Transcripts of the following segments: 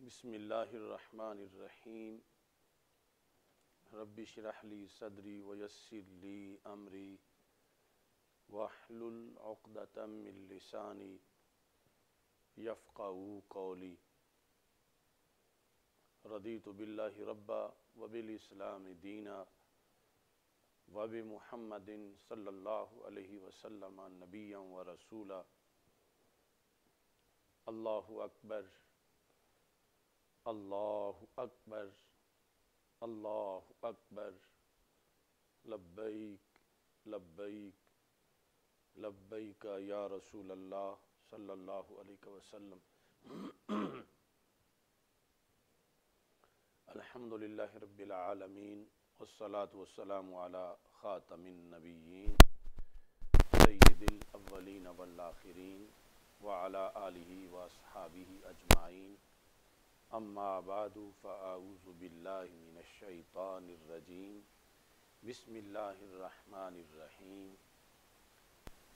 बसमीम रबी शरहली सदरी वयसरली अमरी वाहलतमिलसानी यफ़ा कौली रदी तो बिल्ला रब्बा वबिलस्लाम दीना वब महमदिन सल्ला वसलम नबिया व रसूला अल्लाह अकबर अल्लाह अकबर अल्लाह अकबर लब्बैक लब्बैक लब्बैक या रसूल अल्लाह सल्लल्लाहु अलैहि वसल्लम अल्हम्दुलिल्लाह रब्बिल आलमीन वस्सलात वस्सलाम अला खातमिन नबीयीन सय्यिदिल अव्वलीन वल आखिरीन व अला आलिहि अम्मा बाद फ़ाऊज़बिल्लिनशैतानरजीम बसमीम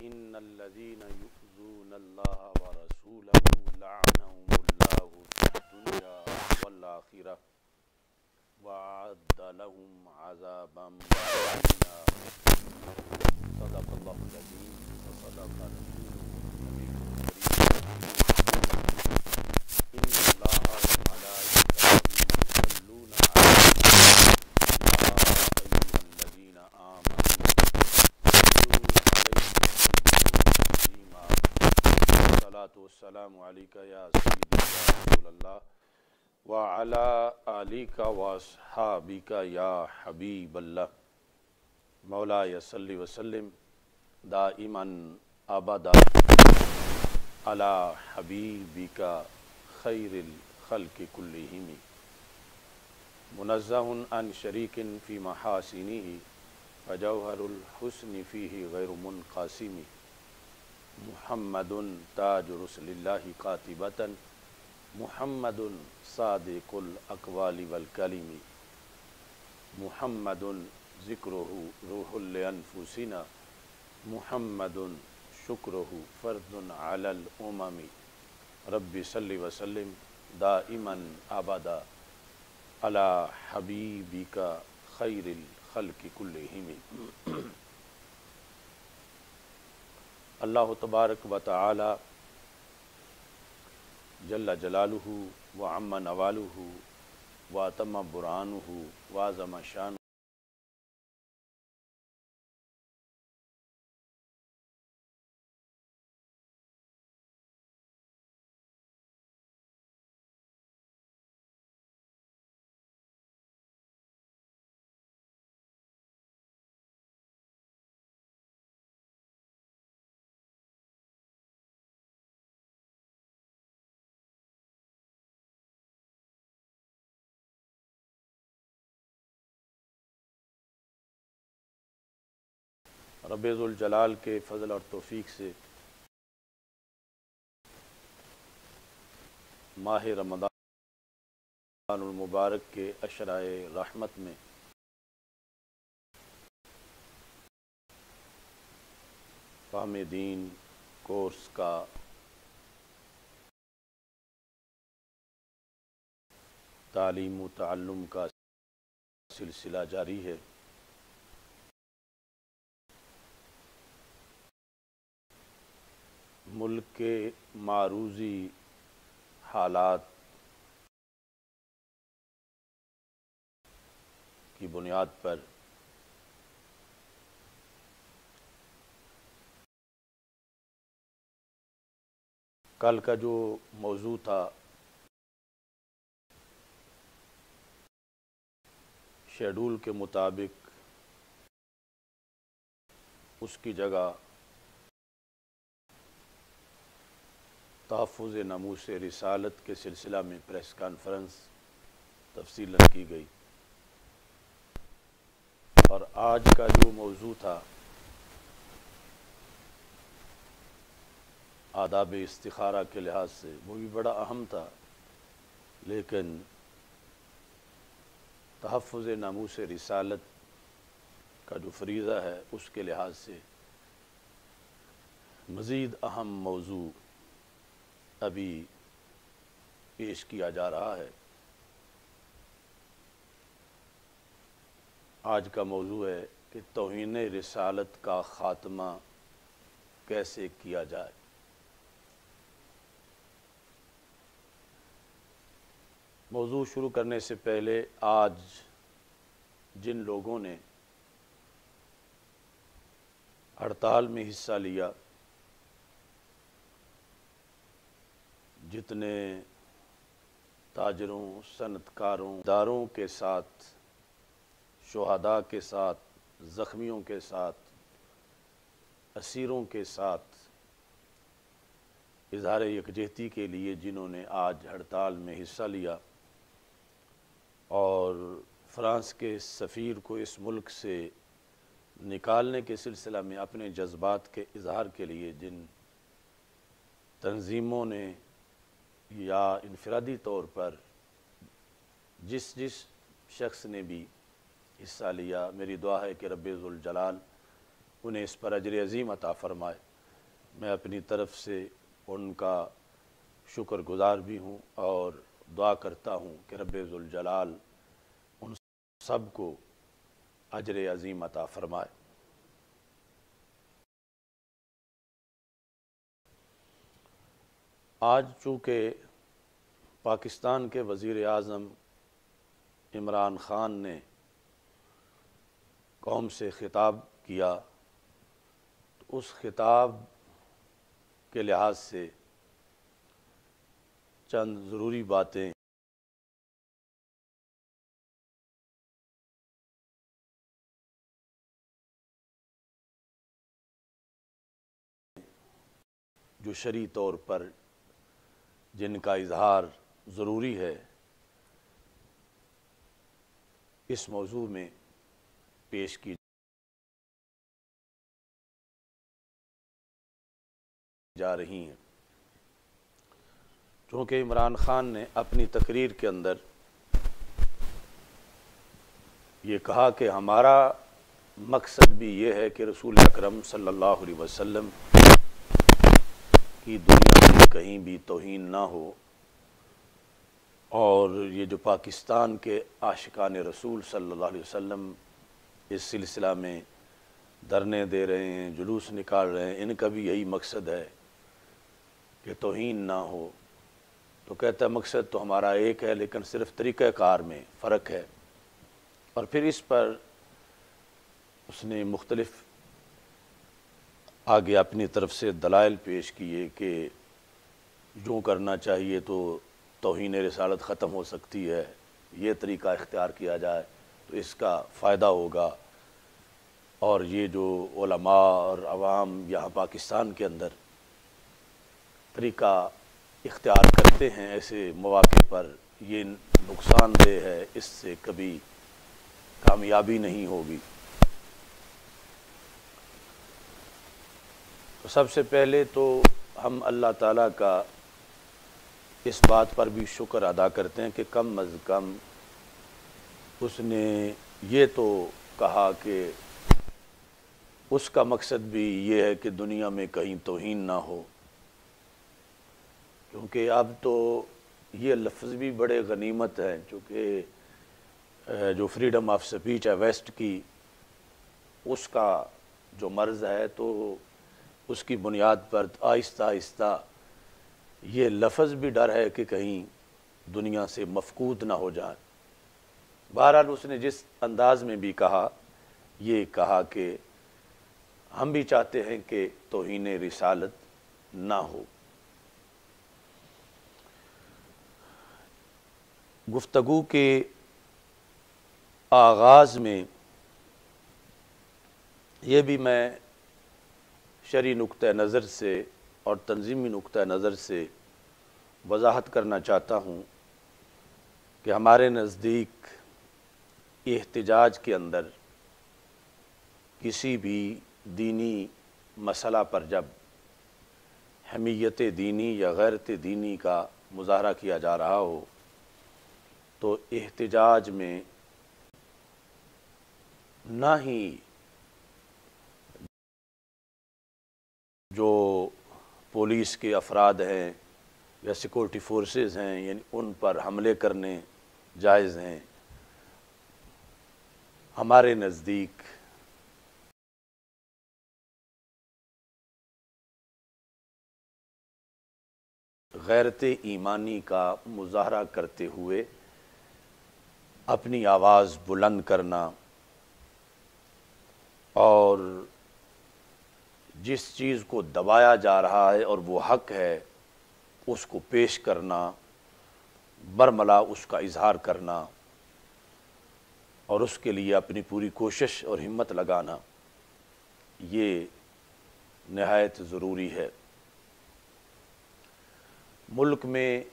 इन्नल्लज़ीन युज़ून अल्लाह व रसूलहू लअनहुमुल्लाहु फ़िद्दुन्या वल आखिरह वअद्द लहुम अज़ाबन बअसा सदक़ल्लाहुल अज़ीम व सदक़ रसूलुहुल करीम इन्नल्लाह सलामिका वाला अली का वासहाबिका या हबीब अल्लाह मौला यसली वसलम दाइमन अबदा अला हबीबिका खैरिल खल्क कुल्लिहिमी मुनज़हन अन शरीकिन फ़ी महासिनी वजहरुल हुस्न फ़ी गैर मुनकासिमी मोहम्मद ताजरसल्लातिबता मोहम्मद सादकुलकवाली वलकलीमी मोहम्मद ज़िक्र रूहलफुसिना मोहम्मद शुक्र फ़र्दुलमी रबी सल्ली वसलम दा इमन आबादा अला हबीबी का खैरखल की कुल्ल अल्लाह तबारक व ताली जल्ला जलालू व अम्मा नवालू व तम बुरान व आज़म शान रबीज़ुलजलाल के फजल और तोफ़ी से माह रमदानमबारक के अशराए रहमत में काम दीन कोर्स का तालीम तल्लम का सिलसिला जारी है मुल्क के मारूजी हालात की बुनियाद पर कल का जो मौजू था शेड्यूल के मुताबिक उसकी जगह तहफ़ नमूस रिसालत के सिलसिला में प्रेस कॉन्फ्रेंस तफसील की गई और आज का जो मौजू था आदाब इस्तारा के लिहाज से वो भी बड़ा अहम था लेकिन तहफ़ नमूस रिसालत का जो फरीज़ा है उसके लिहाज से मज़ीद अहम मौजू अभी पेश किया जा रहा है आज का मौजू है कि तोहन रसालत का ख़ात्मा कैसे किया जाए मौजू शुरू करने से पहले आज जिन लोगों ने हड़ताल में हिस्सा लिया जितने ताजरों सनतकारों दारों के साथ शहदा के साथ ज़ख्मियों के साथ असीरों के साथ इजहार यकजहती के लिए जिन्होंने आज हड़ताल में हिस्सा लिया और फ्रांस के सफ़ीर को इस मुल्क से निकालने के सिलसिला में अपने जज्बात के इजहार के लिए जिन तंजीमों ने या इनफरादी तौर पर जिस जिस शख्स ने भी हिस्सा लिया मेरी दुआ है कि रबाल उन्हें इस पर अजर अजीम अता फ़रमाए मैं अपनी तरफ से उनका शुक्र गुज़ार भी हूँ और दुआ करता हूँ कि रबाल उन सब को अजर अजीम अता फ़रमाए आज चूँकि पाकिस्तान के वज़ी अजम इमरान ख़ान ने कौम से ख़िताब किया तो उस ख़िताब के लिहाज से चंद ज़रूरी बातें जो शरी तौर पर जिनका इजहार ज़रूरी है इस मौजू में पेश की जा रही हैं चूँकि इमरान ख़ान ने अपनी तकरीर के अंदर ये कहा कि हमारा मकसद भी ये है कि रसूल अकरम सल्लल्लाहु अलैहि वसल्लम की दुनिया कहीं भी तोहन ना हो और ये जो पाकिस्तान के आशिकान रसूल सल्लल्लाहु अलैहि वसल्लम इस सिलसिला में धरने दे रहे हैं जुलूस निकाल रहे हैं इनका भी यही मकसद है कि तोहन ना हो तो कहता है मकसद तो हमारा एक है लेकिन सिर्फ तरीक़ार में फ़र्क है और फिर इस पर उसने मुख्तलफ़ आगे अपनी तरफ से दलाइल पेश किए कि जो करना चाहिए तो तोहन रसालत ख़त्म हो सकती है ये तरीका इख्तियार किया जाए तो इसका फ़ायदा होगा और ये जो ओलमा और आवाम यहाँ पाकिस्तान के अंदर तरीका इख्तियार करते हैं ऐसे मौाक़े पर ये नुकसानदेह है इससे कभी कामयाबी नहीं होगी तो सबसे पहले तो हम अल्लाह ताला का इस बात पर भी शुक्र अदा करते हैं कि कम अज़ कम उसने ये तो कहा कि उसका मकसद भी ये है कि दुनिया में कहीं तोहन ना हो क्योंकि अब तो ये लफ्ज़ भी बड़े गनीमत हैं चूँकि जो फ्रीडम ऑफ स्पीच है वेस्ट की उसका जो मर्ज़ है तो उसकी बुनियाद पर आहिस्ता आहिस्ता ये लफज भी डर है कि कहीं दुनिया से मफकूद ना हो जाए बहरहाल उसने जिस अंदाज में भी कहा ये कहा कि हम भी चाहते हैं कि तोहन रिसालत ना हो गुफ्तगु के आगाज़ में ये भी मैं शरी नुक़ नज़र से और तंजीमी नुक़ नज़र से वजाहत करना चाहता हूँ कि हमारे नज़दीक एहतजाज के अंदर किसी भी दीनी मसला पर जब हमीयत दीनी या गैरत दीनी का मुजाहरा किया जा रहा हो तो एहतजाज में ना ही जो पुलिस के अफराद हैं या सिक्योरिटी फोर्सेस हैं यानी उन पर हमले करने जायज़ हैं हमारे नज़दीक गैरत ईमानी का मुजाहरा करते हुए अपनी आवाज़ बुलंद करना और जिस चीज़ को दबाया जा रहा है और वो हक है उसको पेश करना बरमला उसका इजहार करना और उसके लिए अपनी पूरी कोशिश और हिम्मत लगाना ये नहायत ज़रूरी है मुल्क में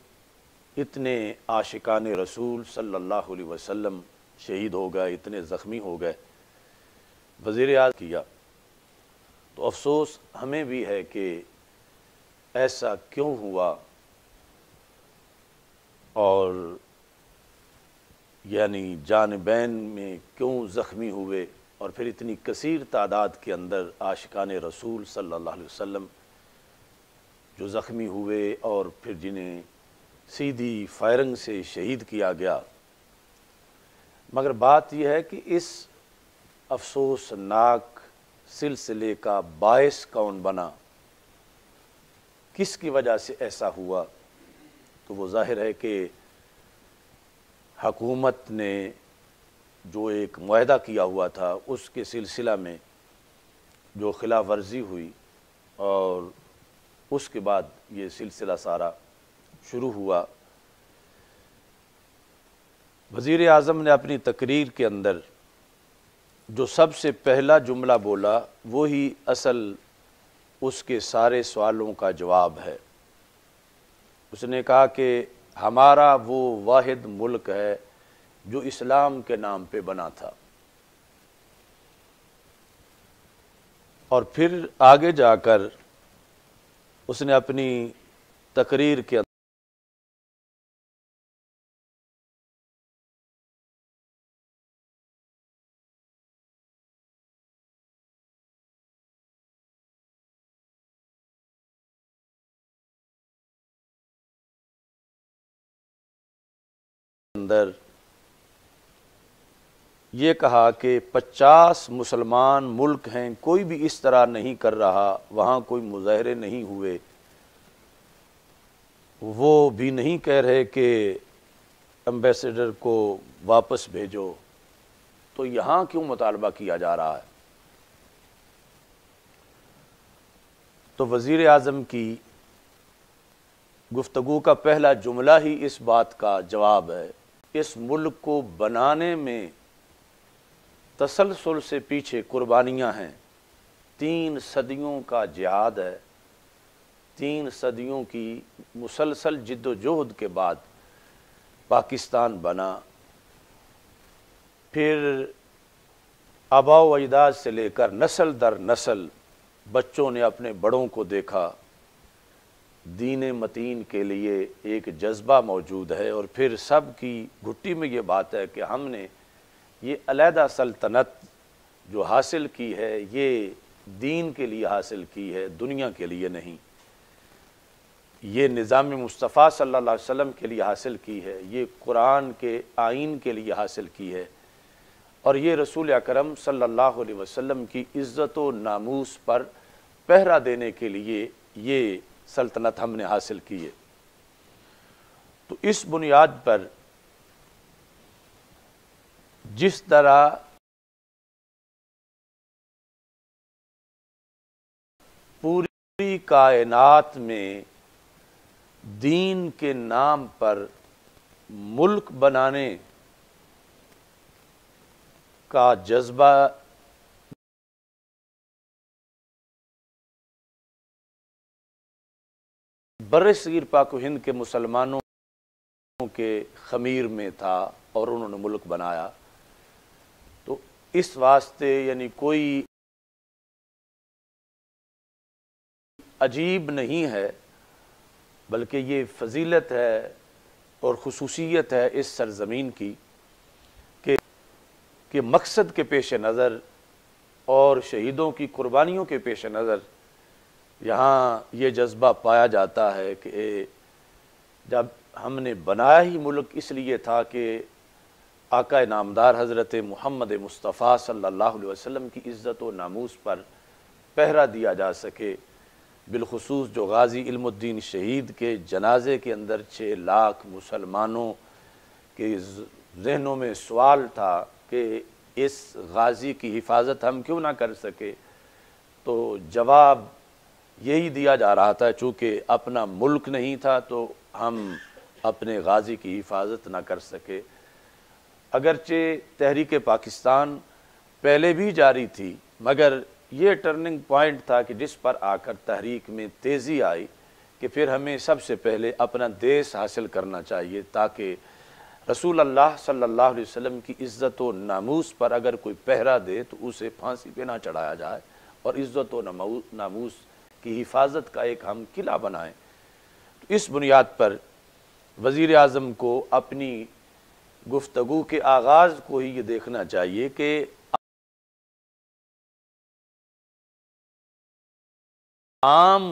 इतने आशिकान रसूल सल्लल्लाहु अलैहि वसल्लम शहीद हो गए इतने ज़ख्मी हो गए वज़ी अज किया तो अफसोस हमें भी है कि ऐसा क्यों हुआ और यानी जानबैन में क्यों ज़ख्मी हुए और फिर इतनी कसीर तादाद के अंदर आशिकान रसूल सल्लल्लाहु अलैहि वसल्लम जो ज़ख्मी हुए और फिर जिन्हें सीधी फायरिंग से शहीद किया गया मगर बात यह है कि इस अफसोसनाक सिलसिले का बायस कौन बना किसकी वजह से ऐसा हुआ तो वो जाहिर है कि हकूमत ने जो एक माहा किया हुआ था उसके सिलसिला में जो खिलाफ वर्जी हुई और उसके बाद ये सिलसिला सारा शुरू हुआ वज़ी अजम ने अपनी तकरीर के अंदर जो सबसे पहला जुमला बोला वो ही असल उसके सारे सवालों का जवाब है उसने कहा कि हमारा वो वाहिद मुल्क है जो इस्लाम के नाम पे बना था और फिर आगे जाकर उसने अपनी तकरीर के ये कहा कि 50 मुसलमान मुल्क हैं कोई भी इस तरह नहीं कर रहा वहाँ कोई मुजाहरे नहीं हुए वो भी नहीं कह रहे कि एम्बेसडर को वापस भेजो तो यहाँ क्यों मुतालबा किया जा रहा है तो वज़ीर अजम की गुफ्तगु का पहला जुमला ही इस बात का जवाब है इस मुल्क को बनाने में तसलसल से पीछे कुर्बानियाँ हैं तीन सदियों का जिहाद है तीन सदियों की मुसलसल जद्दोजहद के बाद पाकिस्तान बना फिर आबा अजदाद से लेकर नस्ल दर नस्ल बच्चों ने अपने बड़ों को देखा दीन मतीन के लिए एक जज्बा मौजूद है और फिर सब की घुट्टी में ये बात है कि हमने ये अलहदा सल्तनत जो हासिल की है ये दीन के लिए हासिल की है दुनिया के लिए नहीं ये निज़ाम मुस्तफ़ा सल्लल्लाहु अलैहि वसल्लम के लिए हासिल की है ये कुरान के आइन के लिए हासिल की है और ये रसूल अकरम सल्लल्लाहु अलैहि वसल्लम की इज़्ज़त व नामूस पर पहरा देने के लिए ये सल्तनत हमने हासिल की है तो इस बुनियाद पर जिस तरह पूरी कायनात में दीन के नाम पर मुल्क बनाने का जज्बा बरसर पाक हिंद के मुसलमानों के खमीर में था और उन्होंने मुल्क बनाया इस वास्ते यानी कोई अजीब नहीं है बल्कि ये फजीलत है और खसूसियत है इस सरजमीन की के के मकसद के पेश नज़र और शहीदों की कुर्बानियों के पेश नज़र यहाँ ये जज्बा पाया जाता है कि जब हमने बनाया ही मुल्क इसलिए था कि आका नामदार हज़रत महमद मुस्तफ़ा सल्लल्लाहु अलैहि वसल्लम की इज़्ज़त व नामूस पर पहरा दिया जा सके बिलखसूस जो गाज़ी इल्मुद्दीन शहीद के जनाजे के अंदर छः लाख मुसलमानों के जहनों में सवाल था कि इस गाज़ी की हिफाजत हम क्यों ना कर सके तो जवाब यही दिया जा रहा था चूँकि अपना मुल्क नहीं था तो हम अपने गाज़ी की हिफाजत ना कर सके अगरचे तहरीक पाकिस्तान पहले भी जारी थी मगर ये टर्निंग पॉइंट था कि जिस पर आकर तहरीक में तेज़ी आई कि फिर हमें सबसे पहले अपना देश हासिल करना चाहिए ताकि रसूल अल्लाह सल्लल्लाहु अलैहि वसल्लम की इज़्ज़त व नामूस पर अगर कोई पहरा दे तो उसे फांसी पे ना चढ़ाया जाए और इज़्ज़त व नामूस की हिफाजत का एक हम किला बनाएं तो इस बुनियाद पर वज़ी अजम को अपनी गुफ्तु के आगाज़ को ही ये देखना चाहिए कि आम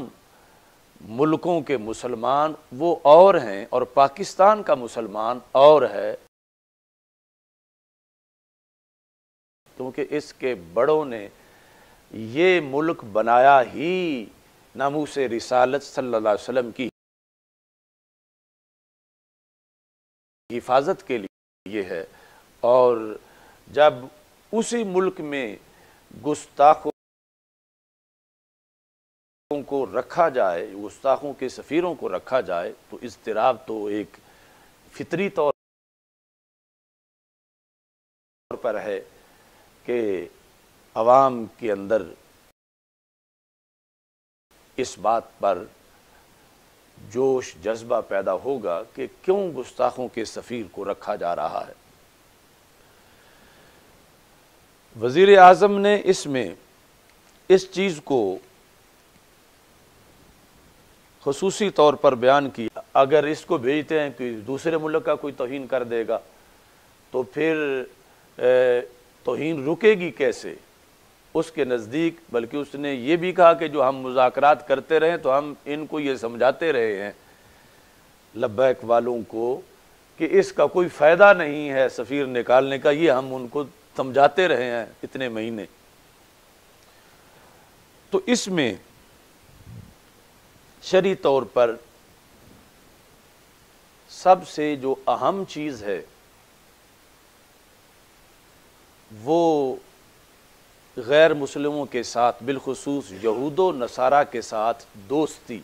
मुल्कों के मुसलमान वो और हैं और पाकिस्तान का मुसलमान और है क्योंकि इसके बड़ों ने ये मुल्क बनाया ही से रिसालत सल्लल्लाहु अलैहि की हिफाजत के लिए ये है और जब उसी मुल्क में गुस्ताखों को रखा जाए गुस्ताखों के सफ़ीरों को रखा जाए तो इजतराब तो एक फितरी तौर पर है कि आवाम के अंदर इस बात पर जोश जज्बा पैदा होगा कि क्यों गुस्ताखों के सफ़ीर को रखा जा रहा है वजीर अजम ने इसमें इस चीज़ को खसूसी तौर पर बयान किया अगर इसको भेजते हैं कि दूसरे मुल्क का कोई तोहन कर देगा तो फिर तोहन रुकेगी कैसे उसके नज़दीक बल्कि उसने ये भी कहा कि जो हम मुजाकरात करते रहें तो हम इनको ये समझाते रहे हैं लब्बैक वालों को कि इसका कोई फ़ायदा नहीं है सफ़ीर निकालने का ये हम उनको समझाते रहे हैं इतने महीने तो इसमें शरी तौर पर सबसे जो अहम चीज़ है वो गैर मुसलमों के साथ बिलखसूस यहूद नसारा के साथ दोस्ती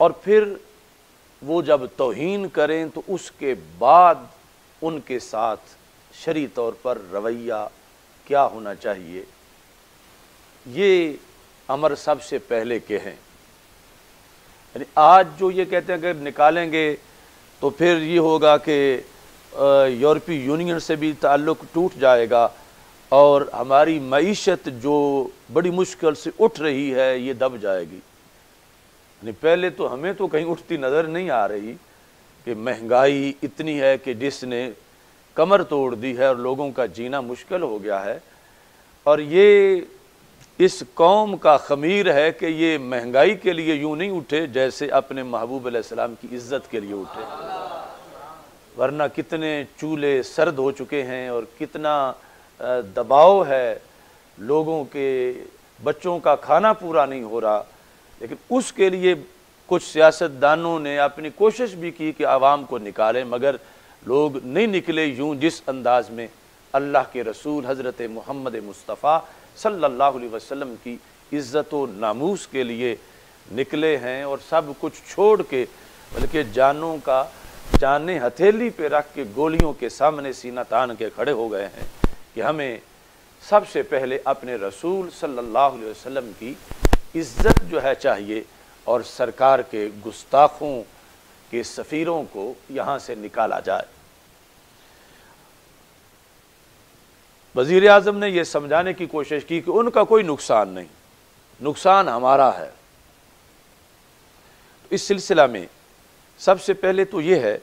और फिर वो जब तोहन करें तो उसके बाद उनके साथ शरी तौर पर रवैया क्या होना चाहिए ये अमर सबसे पहले के हैं यानी आज जो ये कहते हैं अगर निकालेंगे तो फिर ये होगा कि यूरोपीय यूनियन से भी ताल्लुक़ टूट जाएगा और हमारी मीशत जो बड़ी मुश्किल से उठ रही है ये दब जाएगी यानी पहले तो हमें तो कहीं उठती नज़र नहीं आ रही कि महंगाई इतनी है कि जिसने कमर तोड़ दी है और लोगों का जीना मुश्किल हो गया है और ये इस कौम का खमीर है कि ये महंगाई के लिए यूँ नहीं उठे जैसे अपने महबूब की इज़्ज़त के लिए उठे वरना कितने चूल्हे सर्द हो चुके हैं और कितना दबाव है लोगों के बच्चों का खाना पूरा नहीं हो रहा लेकिन उसके लिए कुछ सियासतदानों ने अपनी कोशिश भी की कि आवाम को निकालें मगर लोग नहीं निकले यूं जिस अंदाज में अल्लाह के रसूल हज़रत मोहम्मद मुस्तफ़ा सल्लल्लाहु अलैहि वसल्लम की इज़्ज़त व नामूस के लिए निकले हैं और सब कुछ छोड़ के बल्कि जानों का चाने हथेली पे रख के गोलियों के सामने सीना तान के खड़े हो गए हैं कि हमें सबसे पहले अपने रसूल सल्लल्लाहु अलैहि वसल्लम की इज्जत जो है चाहिए और सरकार के गुस्ताखों के सफ़ीरों को यहाँ से निकाला जाए वजीर अजम ने यह समझाने की कोशिश की कि उनका कोई नुकसान नहीं नुकसान हमारा है तो इस सिलसिला में सबसे पहले तो ये है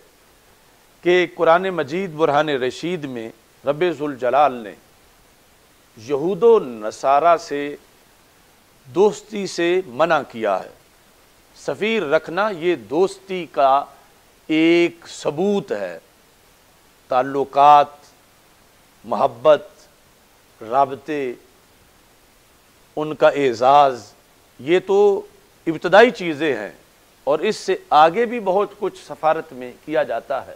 कि कुरान मजीद बुरहान रशीद में रबाल ने यहूद नसारा से दोस्ती से मना किया है सफ़ीर रखना ये दोस्ती का एक सबूत है ताल्लुक़ महब्बत रबते उनका एज़ाज़ ये तो इब्तदाई चीज़ें हैं और इससे आगे भी बहुत कुछ सफारत में किया जाता है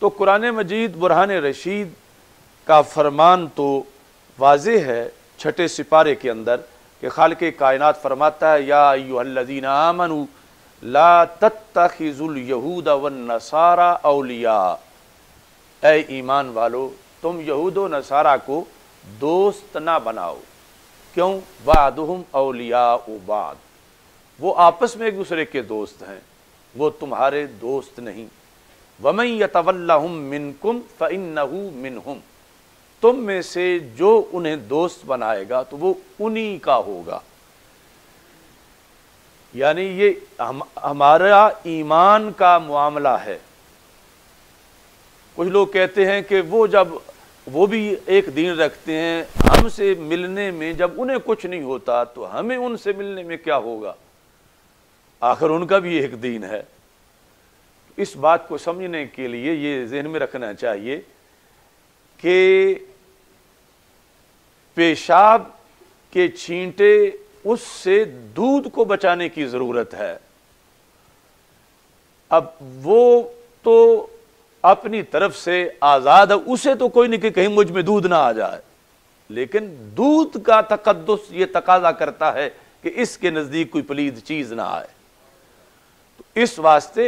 तो कुरान मजीद बुरहान रशीद का फरमान तो वाज है छठे सिपारे के अंदर कि खाल के कायनत फरमाता है या यूहदीन आमनु ला तत्तुलयहूद नसारा अलिया ए ईमान वालो तुम यहूद नसारा को दोस्त ना बनाओ क्यों हम अलिया उबाद वो आपस में एक दूसरे के दोस्त हैं वो तुम्हारे दोस्त नहीं वमई यतवल्लम मिनकुम फ़नहू मिनहुम तुम में से जो उन्हें दोस्त बनाएगा तो वो उन्हीं का होगा यानी ये हम हमारा ईमान का मामला है कुछ लोग कहते हैं कि वो जब वो भी एक दिन रखते हैं हमसे मिलने में जब उन्हें कुछ नहीं होता तो हमें उनसे मिलने में क्या होगा आखिर उनका भी एक दीन है इस बात को समझने के लिए ये जहन में रखना चाहिए कि पेशाब के छींटे उससे दूध को बचाने की ज़रूरत है अब वो तो अपनी तरफ से आज़ाद है उसे तो कोई नहीं कि कहीं मुझ में दूध ना आ जाए लेकिन दूध का तकदस ये तकाजा करता है कि इसके नज़दीक कोई पलीद चीज़ ना आए इस वास्ते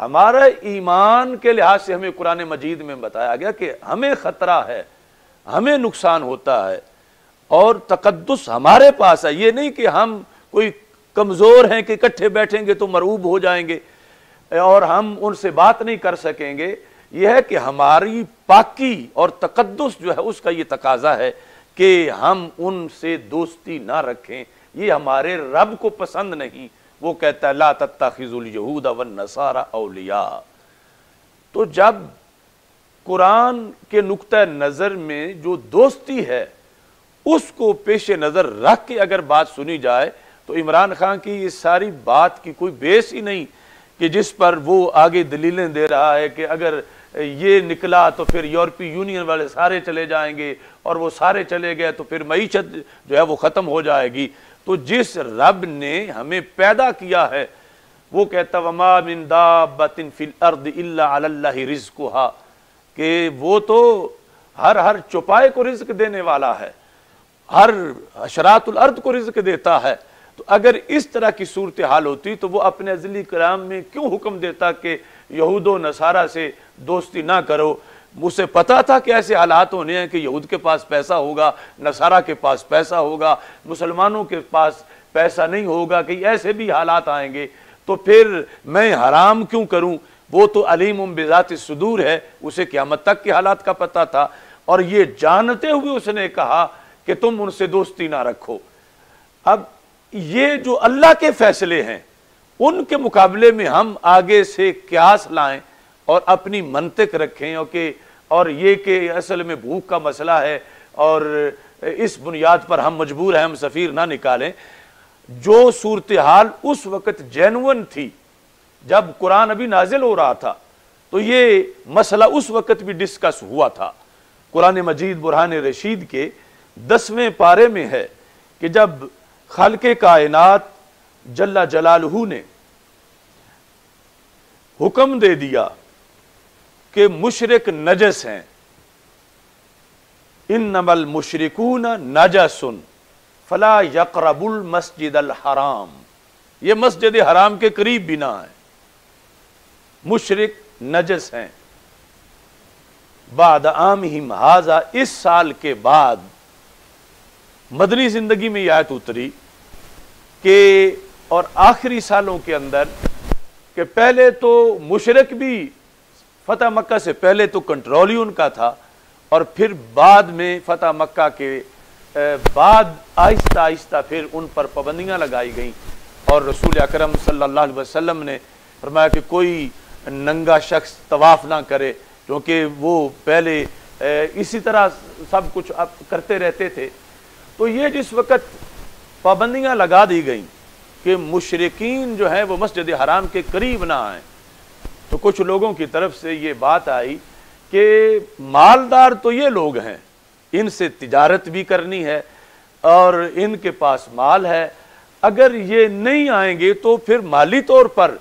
हमारा ईमान के लिहाज से हमें कुरान मजीद में बताया गया कि हमें ख़तरा है हमें नुकसान होता है और तकदस हमारे पास है ये नहीं कि हम कोई कमज़ोर हैं कि इकट्ठे बैठेंगे तो मरूब हो जाएंगे और हम उनसे बात नहीं कर सकेंगे यह है कि हमारी पाकी और तकदस जो है उसका ये तकाजा है कि हम उनसे दोस्ती ना रखें ये हमारे रब को पसंद नहीं वो कहता है ला यहूद अवन नसारा अलिया तो जब कुरान के नुक़ नज़र में जो दोस्ती है उसको पेश नज़र रख के अगर बात सुनी जाए तो इमरान खान की ये सारी बात की कोई बेस ही नहीं कि जिस पर वो आगे दलीलें दे रहा है कि अगर ये निकला तो फिर यूरोपीय यूनियन वाले सारे चले जाएंगे और वो सारे चले गए तो फिर मीशत जो है वो ख़त्म हो जाएगी तो जिस रब ने हमें पैदा किया है वो कहता वमा फिल अर्द अल्लाह रिज्कुहा कि वो तो हर हर चौपाए को रिज्क देने वाला है हर अशरातुल अर्द को रिज्क देता है तो अगर इस तरह की सूरत हाल होती तो वो अपने अजली कराम में क्यों हुक्म देता कि यहूद नसारा से दोस्ती ना करो उसे पता था कि ऐसे हालात होने हैं कि यहूद के पास पैसा होगा नसारा के पास पैसा होगा मुसलमानों के पास पैसा नहीं होगा कि ऐसे भी हालात आएंगे तो फिर मैं हराम क्यों करूं वो तो अलीम बिजात सदूर है उसे क्यामत तक के हालात का पता था और ये जानते हुए उसने कहा कि तुम उनसे दोस्ती ना रखो अब ये जो अल्लाह के फैसले हैं उनके मुकाबले में हम आगे से क्यास लाएं और अपनी मंतिक रखें और और ये कि असल में भूख का मसला है और इस बुनियाद पर हम मजबूर हैं हम सफ़ीर ना निकालें जो सूरत हाल उस वक़्त जैनवन थी जब कुरान अभी नाजिल हो रहा था तो ये मसला उस वक़्त भी डिस्कस हुआ था कुरान मजीद बुरहान रशीद के दसवें पारे में है कि जब खलक कायनत जल्ला जलालहू ने हुक्म दे दिया कि मुशरक नजस हैं इन नमल मुशरकून नजसन फला यकरबुल मस्जिद अल हराम ये मस्जिद हराम के करीब भी ना है मुशरक नजस हैं बाद आम ही महाजा इस साल के बाद मदनी जिंदगी में यह आयत उतरी के और आखिरी सालों के अंदर के पहले तो मुशरक भी फतेह मक्का से पहले तो कंट्रोल ही उनका था और फिर बाद में फतेह मक्का के बाद आहिस्ता आहिस्ता फिर उन पर पाबंदियाँ लगाई गई और रसूल अकरम सल्लल्लाहु अलैहि वसल्लम ने फरमाया कि कोई नंगा शख्स तवाफ़ ना करे क्योंकि वो पहले इसी तरह सब कुछ आप करते रहते थे तो ये जिस वक्त पाबंदियाँ लगा दी गई कि मुशरकिन जो हैं वो मस्जिद हराम के करीब ना आएँ तो कुछ लोगों की तरफ से ये बात आई कि मालदार तो ये लोग हैं इनसे तिजारत भी करनी है और इनके पास माल है अगर ये नहीं आएंगे तो फिर माली तौर पर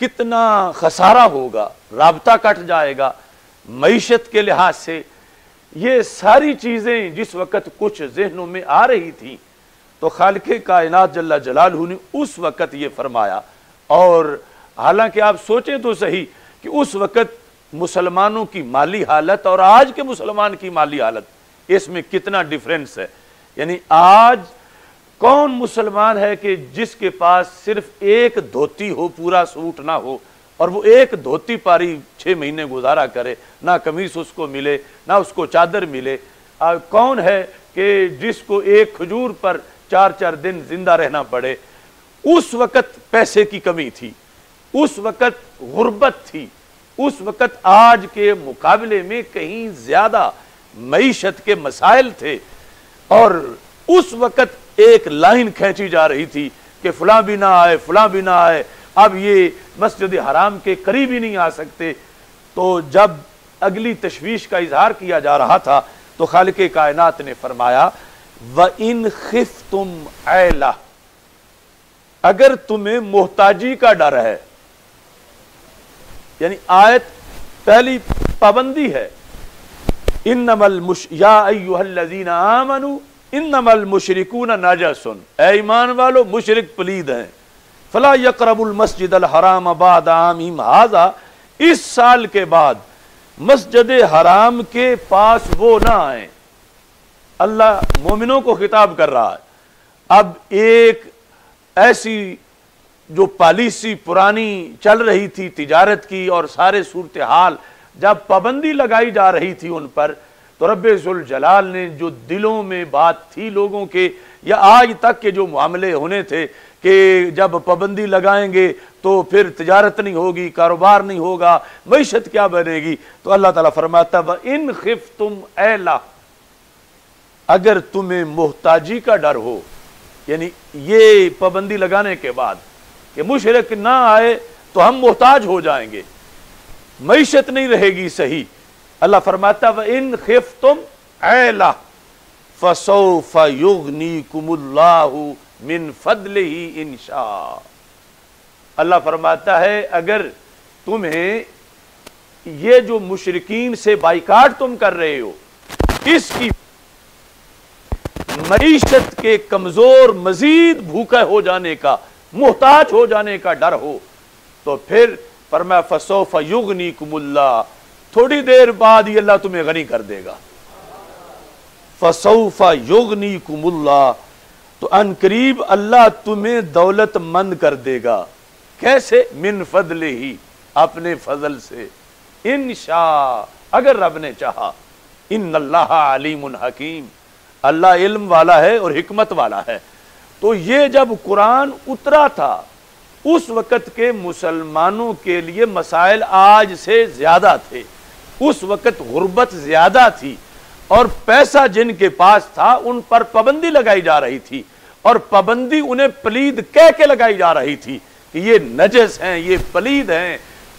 कितना खसारा होगा रबता कट जाएगा मीशत के लिहाज से ये सारी चीज़ें जिस वक़्त कुछ जहनों में आ रही थी तो खालक कायनात जल्ला जलालू ने उस वक़्त ये फरमाया और हालांकि आप सोचें तो सही कि उस वक़्त मुसलमानों की माली हालत और आज के मुसलमान की माली हालत इसमें कितना डिफरेंस है यानी आज कौन मुसलमान है कि जिसके पास सिर्फ एक धोती हो पूरा सूट ना हो और वो एक धोती पारी छः महीने गुजारा करे ना कमीज उसको मिले ना उसको चादर मिले आ, कौन है कि जिसको एक खजूर पर चार चार दिन जिंदा रहना पड़े उस वक़्त पैसे की कमी थी उस वक़्त गुर्बत थी उस वक़्त आज के मुकाबले में कहीं ज़्यादा मीशत के मसाइल थे और उस वक़्त एक लाइन खींची जा रही थी कि फुला भी ना आए फुला भी ना आए अब ये मस्जिद हराम के करीब ही नहीं आ सकते तो जब अगली तशवीश का इजहार किया जा रहा था तो खाल के कायनात ने फरमाया व इन खिफ तुम अगर तुम्हें मोहताजी का डर है यानी आयत पहली पाबंदी है इन नमल यामनु इन नमल मुशरकून नाजसन ईमान वालो मुशरक पलीद हैं फला यकरबुल मस्जिद अल हराम आबाद आमीम हाजा इस साल के बाद मस्जिद हराम के पास वो ना आए अल्लाह मोमिनों को खिताब कर रहा है अब एक ऐसी जो पॉलिसी पुरानी चल रही थी तिजारत की और सारे सूरत हाल जब पाबंदी लगाई जा रही थी उन पर तो रबाल ने जो दिलों में बात थी लोगों के या आज तक के जो मामले होने थे कि जब पाबंदी लगाएंगे तो फिर तजारत नहीं होगी कारोबार नहीं होगा मीशत क्या बनेगी तो अल्लाह ताला फरमाता व इन खिफ तुम एला अगर तुम्हें मोहताजी का डर हो यानी ये पाबंदी लगाने के बाद कि मुशरक ना आए तो हम मोहताज हो जाएंगे मीशत नहीं रहेगी सही अल्लाह फरमाता व इन खिफ तुम एला फसोफा युगनी कुमुल्लाहू मिन फदल ही इनशा अल्लाह फरमाता है अगर तुम्हें ये जो मुशरकिन से बाइकाट तुम कर रहे हो इसकी मीशत के कमजोर मजीद भूखा हो जाने का मोहताज हो जाने का डर हो तो फिर मैं फसो नी कुमुल्ला थोड़ी देर बाद ये अल्लाह तुम्हें गनी कर देगा फसौफा नी कुमुल्ला तो अनकरीब अल्लाह तुम्हें दौलतमंद कर देगा कैसे मिन फजले ही अपने फजल से इन शाह अगर रब ने चाहा इन अल्लाह अलीम हकीम अल्लाह इल्म वाला है और हमत वाला है तो ये जब कुरान उतरा था उस वक़्त के मुसलमानों के लिए मसाइल आज से ज़्यादा थे उस वक़्त गुर्बत ज़्यादा थी और पैसा जिनके पास था उन पर पाबंदी लगाई जा रही थी और पाबंदी उन्हें पलीद कह के लगाई जा रही थी कि ये नजस हैं ये पलीद हैं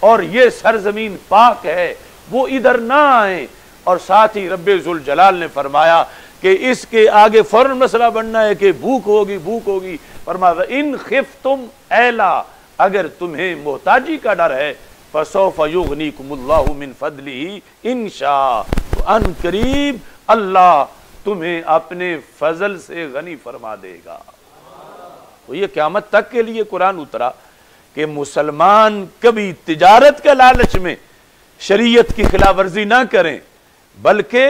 और ये सरजमीन पाक है वो इधर ना आए और साथ ही रब्बुल जलाल ने फरमाया कि इसके आगे फौरन मसला बनना है कि भूख होगी भूख होगी फरमाया इन खिफ तुम एला अगर तुम्हें मोहताजी का डर है फसोफनी फदली इन तो करीब अल्लाह तुम्हें अपने फजल से गनी फरमा देगा तो ये क्यामत तक के लिए कुरान उतरा कि मुसलमान कभी तिजारत के लालच में शरीयत की खिलाफ वर्जी ना करें बल्कि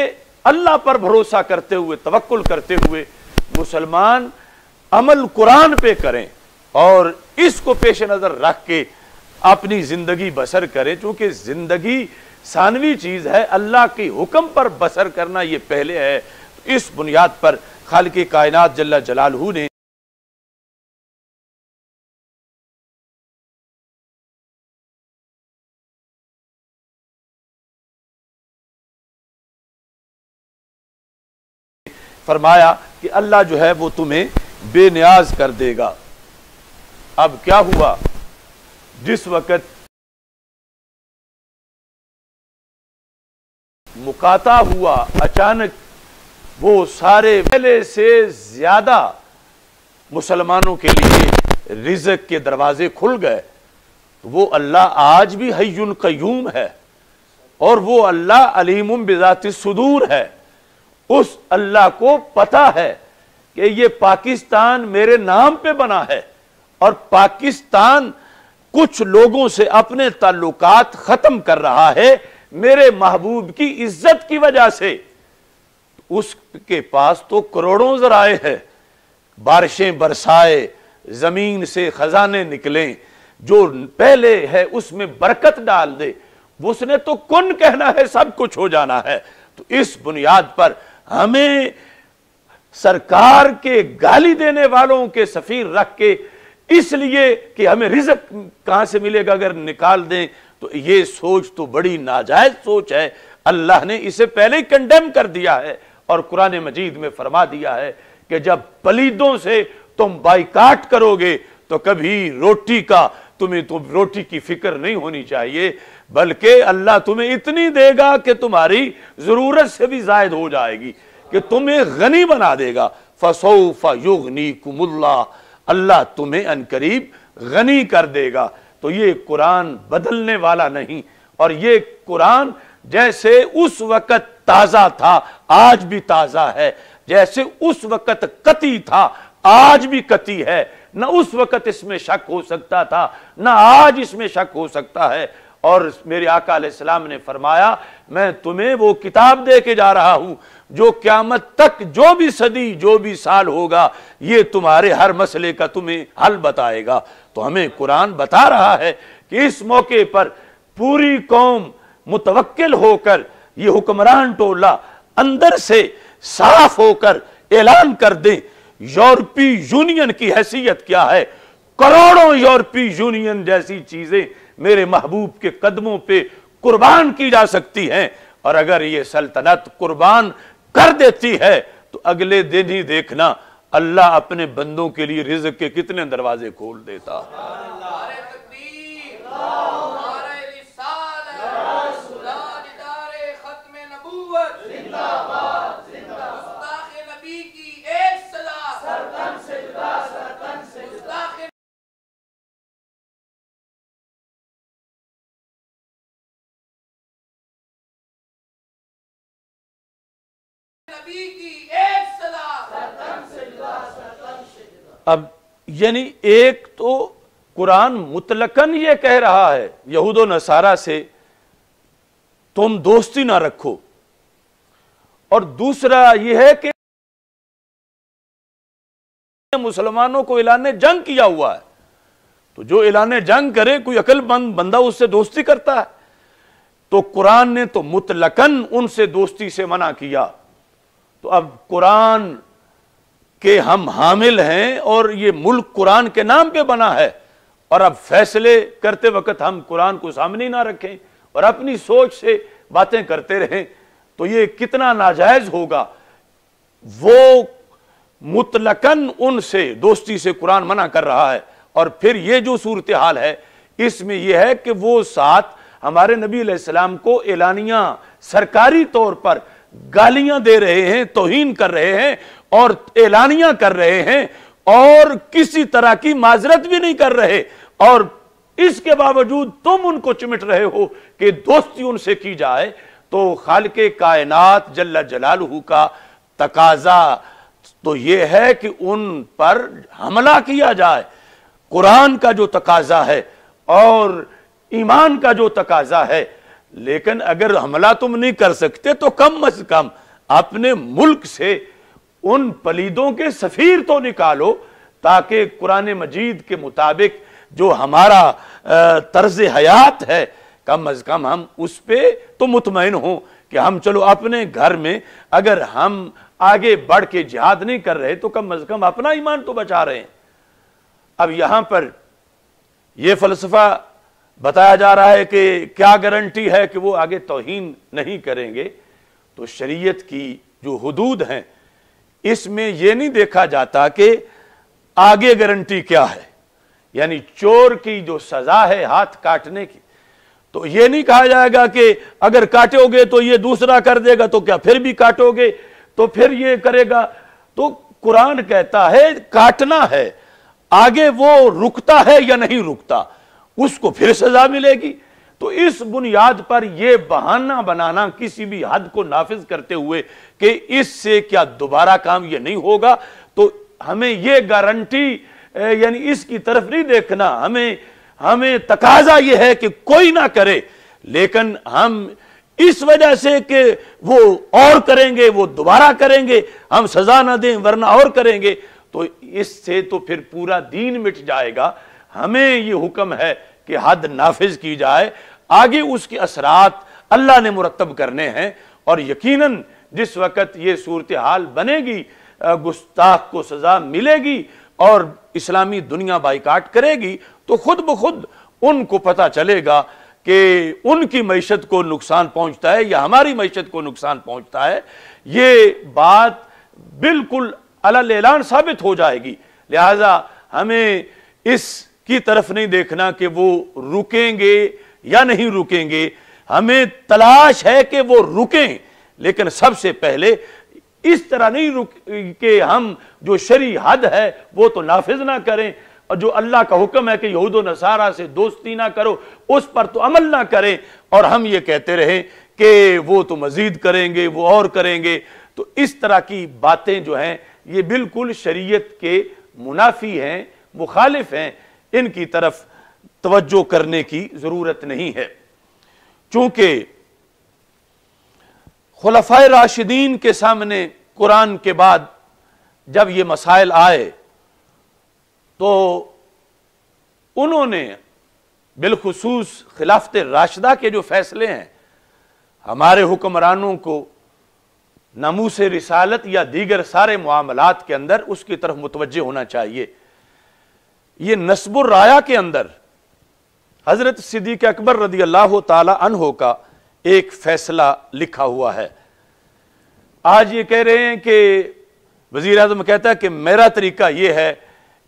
अल्लाह पर भरोसा करते हुए तवक्ल करते हुए मुसलमान अमल कुरान पे करें और इसको पेश नज़र रख के अपनी ज़िंदगी बसर करें क्योंकि ज़िंदगी सानवी चीज़ है अल्लाह के हुक्म पर बसर करना ये पहले है इस बुनियाद पर खाल के कायनात जल्ला जलालहू ने फरमाया कि अल्लाह जो है वो तुम्हें बेनियाज कर देगा अब क्या हुआ जिस वक़्त मुकाता हुआ अचानक वो सारे पहले से ज़्यादा मुसलमानों के लिए रिजक के दरवाजे खुल गए तो वो अल्लाह आज भी हयुन कयूम है और वो अल्लाह अलीम बिजात सुदूर है उस अल्लाह को पता है कि ये पाकिस्तान मेरे नाम पे बना है और पाकिस्तान कुछ लोगों से अपने ताल्लुकात खत्म कर रहा है मेरे महबूब की इज्जत की वजह से उसके पास तो करोड़ों जराए हैं बारिशें बरसाए जमीन से खजाने निकलें जो पहले है उसमें बरकत डाल दे उसने तो कुन कहना है सब कुछ हो जाना है तो इस बुनियाद पर हमें सरकार के गाली देने वालों के सफीर रख के इसलिए कि हमें रिजक कहां से मिलेगा अगर निकाल दें तो ये सोच तो बड़ी नाजायज सोच है अल्लाह ने इसे पहले ही कंडेम कर दिया है और कुरान मजीद में फरमा दिया है कि जब पलीदों से तुम बाइकाट करोगे तो कभी रोटी का तुम्हें तो रोटी की फिक्र नहीं होनी चाहिए बल्कि अल्लाह तुम्हें इतनी देगा कि तुम्हारी ज़रूरत से भी जायद हो जाएगी कि तुम्हें गनी बना देगा फसो युगनी कुमुल्ला अल्लाह तुम्हें अनकरीब गनी कर देगा तो ये कुरान बदलने वाला नहीं और ये कुरान जैसे उस वक़्त ताज़ा था आज भी ताज़ा है जैसे उस वक़्त कती था आज भी कती है ना उस वक़्त इसमें शक हो सकता था ना आज इसमें शक हो सकता है और मेरे आका सलाम ने फरमाया मैं तुम्हें वो किताब दे के जा रहा हूं जो क्यामत तक जो भी सदी जो भी साल होगा ये तुम्हारे हर मसले का तुम्हें हल बताएगा तो हमें कुरान बता रहा है कि इस मौके पर पूरी कौम मुतवक्ल होकर ये हुक्मरान टोला अंदर से साफ होकर ऐलान कर दें यूरोपीय यूनियन की हैसियत क्या है करोड़ों यूरोपीय यूनियन जैसी चीजें मेरे महबूब के कदमों पे कुर्बान की जा सकती हैं और अगर ये सल्तनत कुर्बान कर देती है तो अगले दिन ही देखना अल्लाह अपने बंदों के लिए रिज के कितने दरवाजे खोल देता की एक सदा सतम सतम अब यानी एक तो कुरान मुतलकन ये कह रहा है यहूदो नसारा से तुम दोस्ती ना रखो और दूसरा यह है कि मुसलमानों को ऐलान जंग किया हुआ है तो जो ऐलान जंग करे कोई अकलमंद बंदा उससे दोस्ती करता है तो कुरान ने तो मुतलकन उनसे दोस्ती से मना किया तो अब कुरान के हम हामिल हैं और ये मुल्क कुरान के नाम पे बना है और अब फैसले करते वक्त हम कुरान को सामने ना रखें और अपनी सोच से बातें करते रहें तो ये कितना नाजायज होगा वो मुतलकन उनसे दोस्ती से कुरान मना कर रहा है और फिर ये जो सूरत हाल है इसमें यह है कि वो साथ हमारे नबी सलाम को एलानिया सरकारी तौर पर गालियां दे रहे हैं तोहीन कर रहे हैं और ऐलानियां कर रहे हैं और किसी तरह की माजरत भी नहीं कर रहे और इसके बावजूद तुम उनको चिमट रहे हो कि दोस्ती उनसे की जाए तो खाल के कायनात जल्ला जलालहू का तकाजा तो ये है कि उन पर हमला किया जाए कुरान का जो तकाजा है और ईमान का जो तकाजा है लेकिन अगर हमला तुम नहीं कर सकते तो कम अज कम अपने मुल्क से उन पलीदों के सफ़ीर तो निकालो ताकि कुरान मजीद के मुताबिक जो हमारा तर्ज हयात है कम अज कम हम उस पर तो मुतमिन हों कि हम चलो अपने घर में अगर हम आगे बढ़ के जिहाद नहीं कर रहे तो कम अज कम अपना ईमान तो बचा रहे हैं अब यहां पर यह फलसफा बताया जा रहा है कि क्या गारंटी है कि वो आगे तोहन नहीं करेंगे तो शरीयत की जो हदूद हैं इसमें यह नहीं देखा जाता कि आगे गारंटी क्या है यानी चोर की जो सजा है हाथ काटने की तो यह नहीं कहा जाएगा कि अगर काटोगे तो ये दूसरा कर देगा तो क्या फिर भी काटोगे तो फिर ये करेगा तो कुरान कहता है काटना है आगे वो रुकता है या नहीं रुकता उसको फिर सजा मिलेगी तो इस बुनियाद पर यह बहाना बनाना किसी भी हद को नाफिज करते हुए कि इससे क्या दोबारा काम यह नहीं होगा तो हमें यह गारंटी यानी इसकी तरफ नहीं देखना हमें हमें तकाजा यह है कि कोई ना करे लेकिन हम इस वजह से कि वो और करेंगे वो दोबारा करेंगे हम सजा ना दें वरना और करेंगे तो इससे तो फिर पूरा दीन मिट जाएगा हमें ये हुक्म है कि हद नाफिज की जाए आगे उसके असरात अल्लाह ने मुरतब करने हैं और यकीन जिस वक़्त ये सूरत हाल बनेगी गुस्ताख को सज़ा मिलेगी और इस्लामी दुनिया बाइकाट करेगी तो खुद ब खुद उनको पता चलेगा कि उनकी मीशत को नुकसान पहुंचता है या हमारी मीशत को नुकसान पहुंचता है ये बात बिल्कुल अलान साबित हो जाएगी लिहाजा हमें इस की तरफ नहीं देखना कि वो रुकेंगे या नहीं रुकेंगे हमें तलाश है कि वो रुकें लेकिन सबसे पहले इस तरह नहीं रुक के हम जो शरी हद है वो तो नाफिज ना करें और जो अल्लाह का हुक्म है कि यहूद नसारा से दोस्ती ना करो उस पर तो अमल ना करें और हम ये कहते रहें कि वो तो मज़ीद करेंगे वो और करेंगे तो इस तरह की बातें जो हैं ये बिल्कुल शरीयत के मुनाफी हैं मुखालिफ हैं इनकी तरफ तवज्जो करने की ज़रूरत नहीं है चूंकि खुलफा राशिदीन के सामने कुरान के बाद जब ये मसाइल आए तो उन्होंने बिलखसूस खिलाफत राशदा के जो फैसले हैं हमारे हुक्मरानों को नमूस रिसालत या दीगर सारे मामलात के अंदर उसकी तरफ मुतवजह होना चाहिए ये नस्बुर राया के अंदर हजरत सिद्दीक अकबर रदी अल्लाह तहो का एक फैसला लिखा हुआ है आज ये कह रहे हैं कि वजीर अजम कहता है कि मेरा तरीका यह है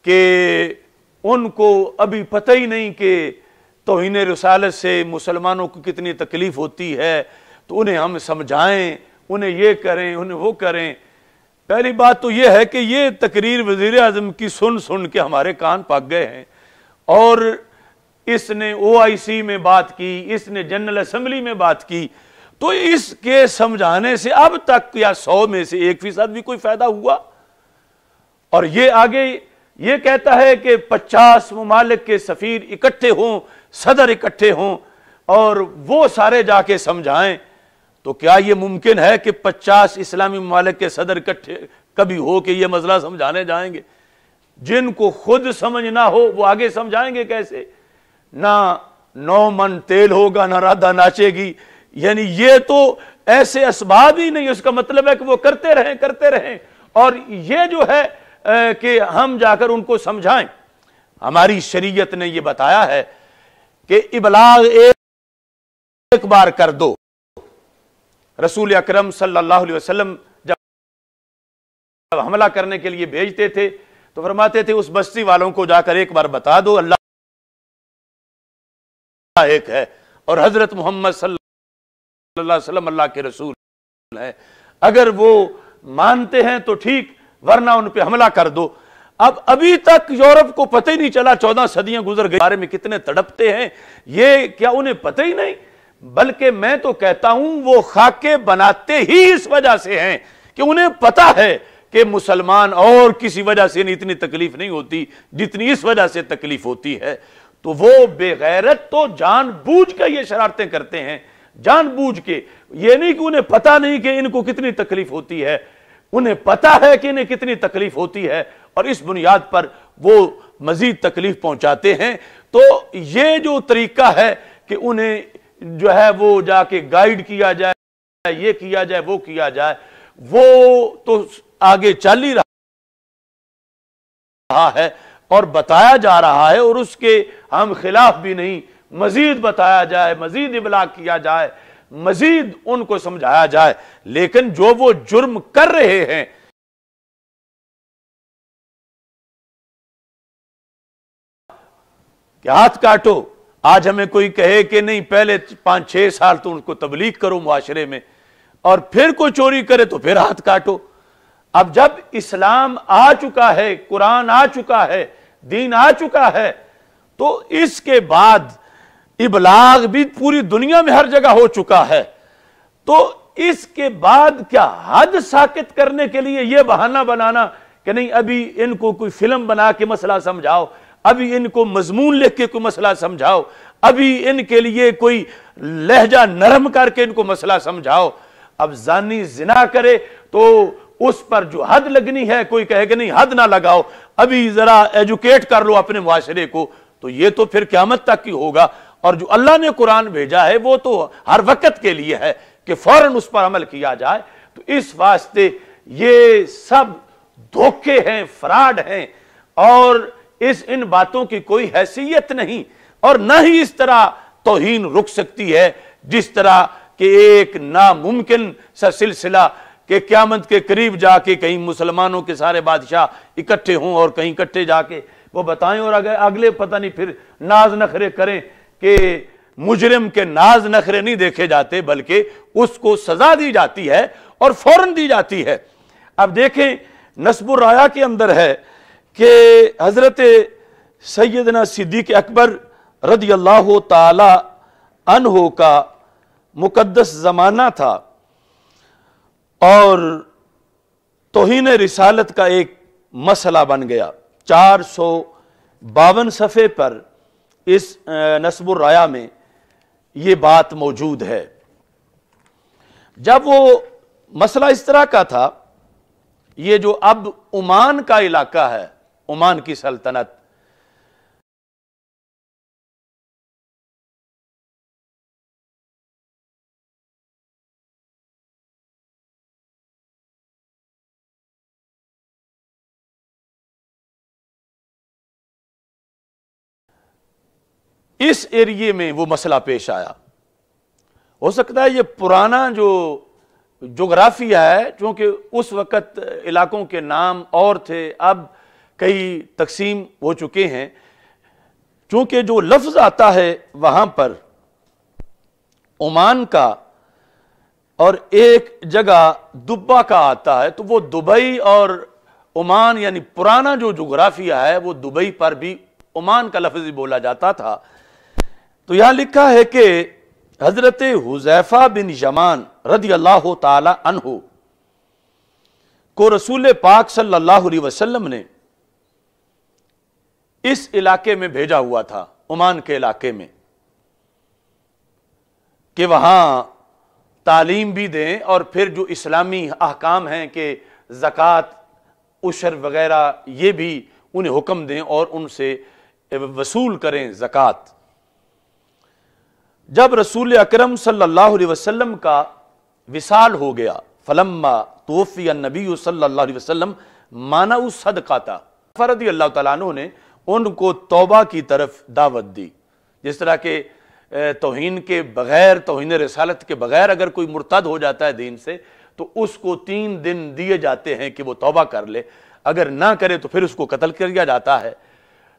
कि उनको अभी पता ही नहीं कि तोहन रसालत से मुसलमानों को कितनी तकलीफ होती है तो उन्हें हम समझाएं उन्हें ये करें उन्हें वो करें पहली बात तो यह है कि ये तकरीर वजीर अजम की सुन सुन के हमारे कान पक गए हैं और इसने ओआईसी में बात की इसने जनरल असम्बली में बात की तो इसके समझाने से अब तक या सौ में से एक फीसद भी कोई फायदा हुआ और ये आगे ये कहता है कि पचास ममालिक के सफ़ीर इकट्ठे हों सदर इकट्ठे हों और वो सारे जाके समझाएं तो क्या ये मुमकिन है कि 50 इस्लामी ममालिक के सदर इकट्ठे कभी हो कि ये मसला समझाने जाएंगे जिनको खुद समझ ना हो वो आगे समझाएंगे कैसे ना नौ मन तेल होगा ना राधा नाचेगी यानी ये तो ऐसे इसबाब ही नहीं उसका मतलब है कि वो करते रहें करते रहें और ये जो है कि हम जाकर उनको समझाएं हमारी शरीयत ने ये बताया है कि इबलाग एक, एक बार कर दो रसूल अक्रम सल्लाम जब हमला करने के लिए भेजते थे तो फरमाते थे उस बस्ती वालों को जाकर एक बार बता दो अल्लाह एक है और हजरत मोहम्मद अल्लाह के रसूल है अगर वो मानते हैं तो ठीक वरना उन पर हमला कर दो अब अभी तक यूरोप को पता ही नहीं चला चौदह सदियां गुजर गई बारे में कितने तड़पते हैं ये क्या उन्हें पता ही नहीं बल्कि मैं तो कहता हूं वो खाके बनाते ही इस वजह से हैं कि उन्हें पता है कि मुसलमान और किसी वजह से नहीं इतनी तकलीफ नहीं होती जितनी इस वजह से तकलीफ होती है तो वो बेगैरत तो जानबूझ के ये शरारतें करते हैं जानबूझ के ये नहीं कि उन्हें पता नहीं कि इनको कितनी तकलीफ होती है उन्हें पता है कि इन्हें कितनी तकलीफ होती है और इस बुनियाद पर वो मजीद तकलीफ पहुंचाते हैं तो ये जो तरीका है कि उन्हें जो है वो जाके गाइड किया जाए ये किया जाए वो किया जाए वो तो आगे चल ही रहा है और बताया जा रहा है और उसके हम खिलाफ भी नहीं मजीद बताया जाए मजीद इबला किया जाए मजीद उनको समझाया जाए लेकिन जो वो जुर्म कर रहे हैं कि हाथ काटो आज हमें कोई कहे कि नहीं पहले पांच छह साल तो उनको तबलीग करो मुआशरे में और फिर कोई चोरी करे तो फिर हाथ काटो अब जब इस्लाम आ चुका है कुरान आ चुका है दीन आ चुका है तो इसके बाद इबलाग भी पूरी दुनिया में हर जगह हो चुका है तो इसके बाद क्या हद साकित करने के लिए यह बहाना बनाना कि नहीं अभी इनको कोई फिल्म बना के मसला समझाओ अभी इनको मजमून लिख के कोई मसला समझाओ अभी इनके लिए कोई लहजा नरम करके इनको मसला समझाओ अब जानी जिना करे तो उस पर जो हद लगनी है कोई कहे कि नहीं हद ना लगाओ अभी जरा एजुकेट कर लो अपने मुआरे को तो ये तो फिर क्यामत तक ही होगा और जो अल्लाह ने कुरान भेजा है वो तो हर वक्त के लिए है कि फौरन उस पर अमल किया जाए तो इस वास्ते ये सब धोखे हैं फ्रॉड हैं और इस इन बातों की कोई हैसियत नहीं और न ही इस तरह तोहीन रुक सकती है जिस तरह के एक नामुमकिन सा सिलसिला के क्यामत के करीब जाके कहीं मुसलमानों के सारे बादशाह इकट्ठे हों और कहीं इकट्ठे जाके वो बताएं और अगर अगले पता नहीं फिर नाज नखरे करें कि मुजरिम के नाज नखरे नहीं देखे जाते बल्कि उसको सजा दी जाती है और फौरन दी जाती है अब देखें राया के अंदर है कि हज़रत सैदना सिद्दीक अकबर रदी अल्लाह तहो का मुकदस ज़माना था और तोहन रिसालत का एक मसला बन गया चार सौ बावन सफ़े पर इस नसबुलराया में ये बात मौजूद है जब वो मसला इस तरह का था ये जो अब उमान का इलाका है ओमान की सल्तनत इस एरिए में वो मसला पेश आया हो सकता है ये पुराना जो जोग्राफिया है क्योंकि उस वक़्त इलाकों के नाम और थे अब कई तकसीम हो चुके हैं चूँकि जो लफ्ज़ आता है वहाँ पर ओमान का और एक जगह दुब्बा का आता है तो वो दुबई और ओमान यानी पुराना जो जोग्राफिया है वो दुबई पर भी ओमान का लफ्ज़ भी बोला जाता था तो यहाँ लिखा है कि हज़रत हुजैफ़ा बिन यमान रदी अल्लाह तहो को रसूल पाक सल्लल्लाहु अलैहि वसल्लम ने इस इलाके में भेजा हुआ था ओमान के इलाके में कि वहां तालीम भी दें और फिर जो इस्लामी अहकाम हैं कि ज़क़़त उशर वगैरह ये भी उन्हें हुक्म दें और उनसे वसूल करें ज़क़़त जब रसूल अकरम सल्लल्लाहु अलैहि वसल्लम का विसाल हो गया फलम्मा तोफ़ी नबी सल्लल्लाहु अलैहि वसल्लम माना सदका था फ़रदी अल्लाह तु ने उनको तोबा की तरफ दावत दी जिस तरह के तोहन के बगैर तोहन रसालत के बगैर अगर कोई मुर्तद हो जाता है दीन से तो उसको तीन दिन दिए जाते हैं कि वो तोबा कर ले अगर ना करे तो फिर उसको कत्ल कर दिया जाता है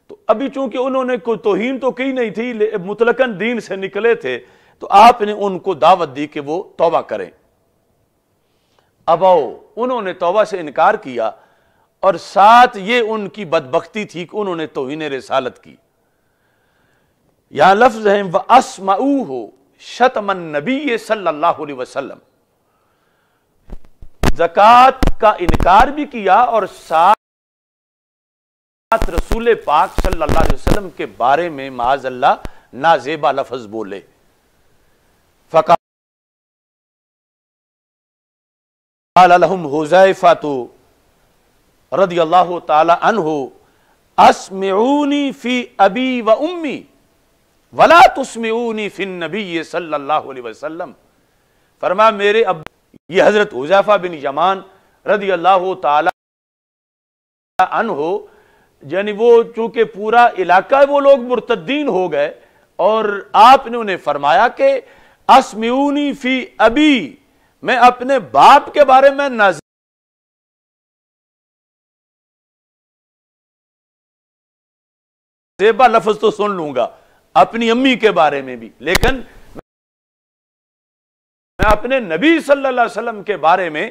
तो अभी चूंकि उन्होंने कोई तोहन तो की नहीं थी मुतलकन दीन से निकले थे तो आपने उनको दावत दी कि वो तोबा करें अब आओ उन्होंने तोबा से इनकार किया और साथ ये उनकी बदबख्ती थी कि उन्होंने तो ने रसालत की यहां लफ्ज है व असमऊ हो शतमन नबी सल्लल्लाहु अलैहि वसल्लम जक़ात का इनकार भी किया और साथ रसूल पाक सल्लल्लाहु अलैहि वसल्लम के बारे में माज अल्लाह नाजेबा लफज बोले फ़का हुज़ैफ़ा तो रदी अल्लाह तहो असमूनी फ़ी अबी व उम्मी वला तस्मूनी फ़िन नबी सल्ला वसलम फरमा मेरे अब ये हज़रत उजाफा बिन यमान रदी अल्लाह तन हो यानी वो चूँकि पूरा इलाका वो लोग मुर्तद्दीन हो गए और आपने उन्हें फरमाया कि असमूनी फ़ी अबी मैं अपने बाप के बारे में नजर सेबा लफज तो सुन लूंगा अपनी अम्मी के बारे में भी लेकिन मैं अपने नबी सल्लल्लाहु अलैहि वसल्लम के बारे में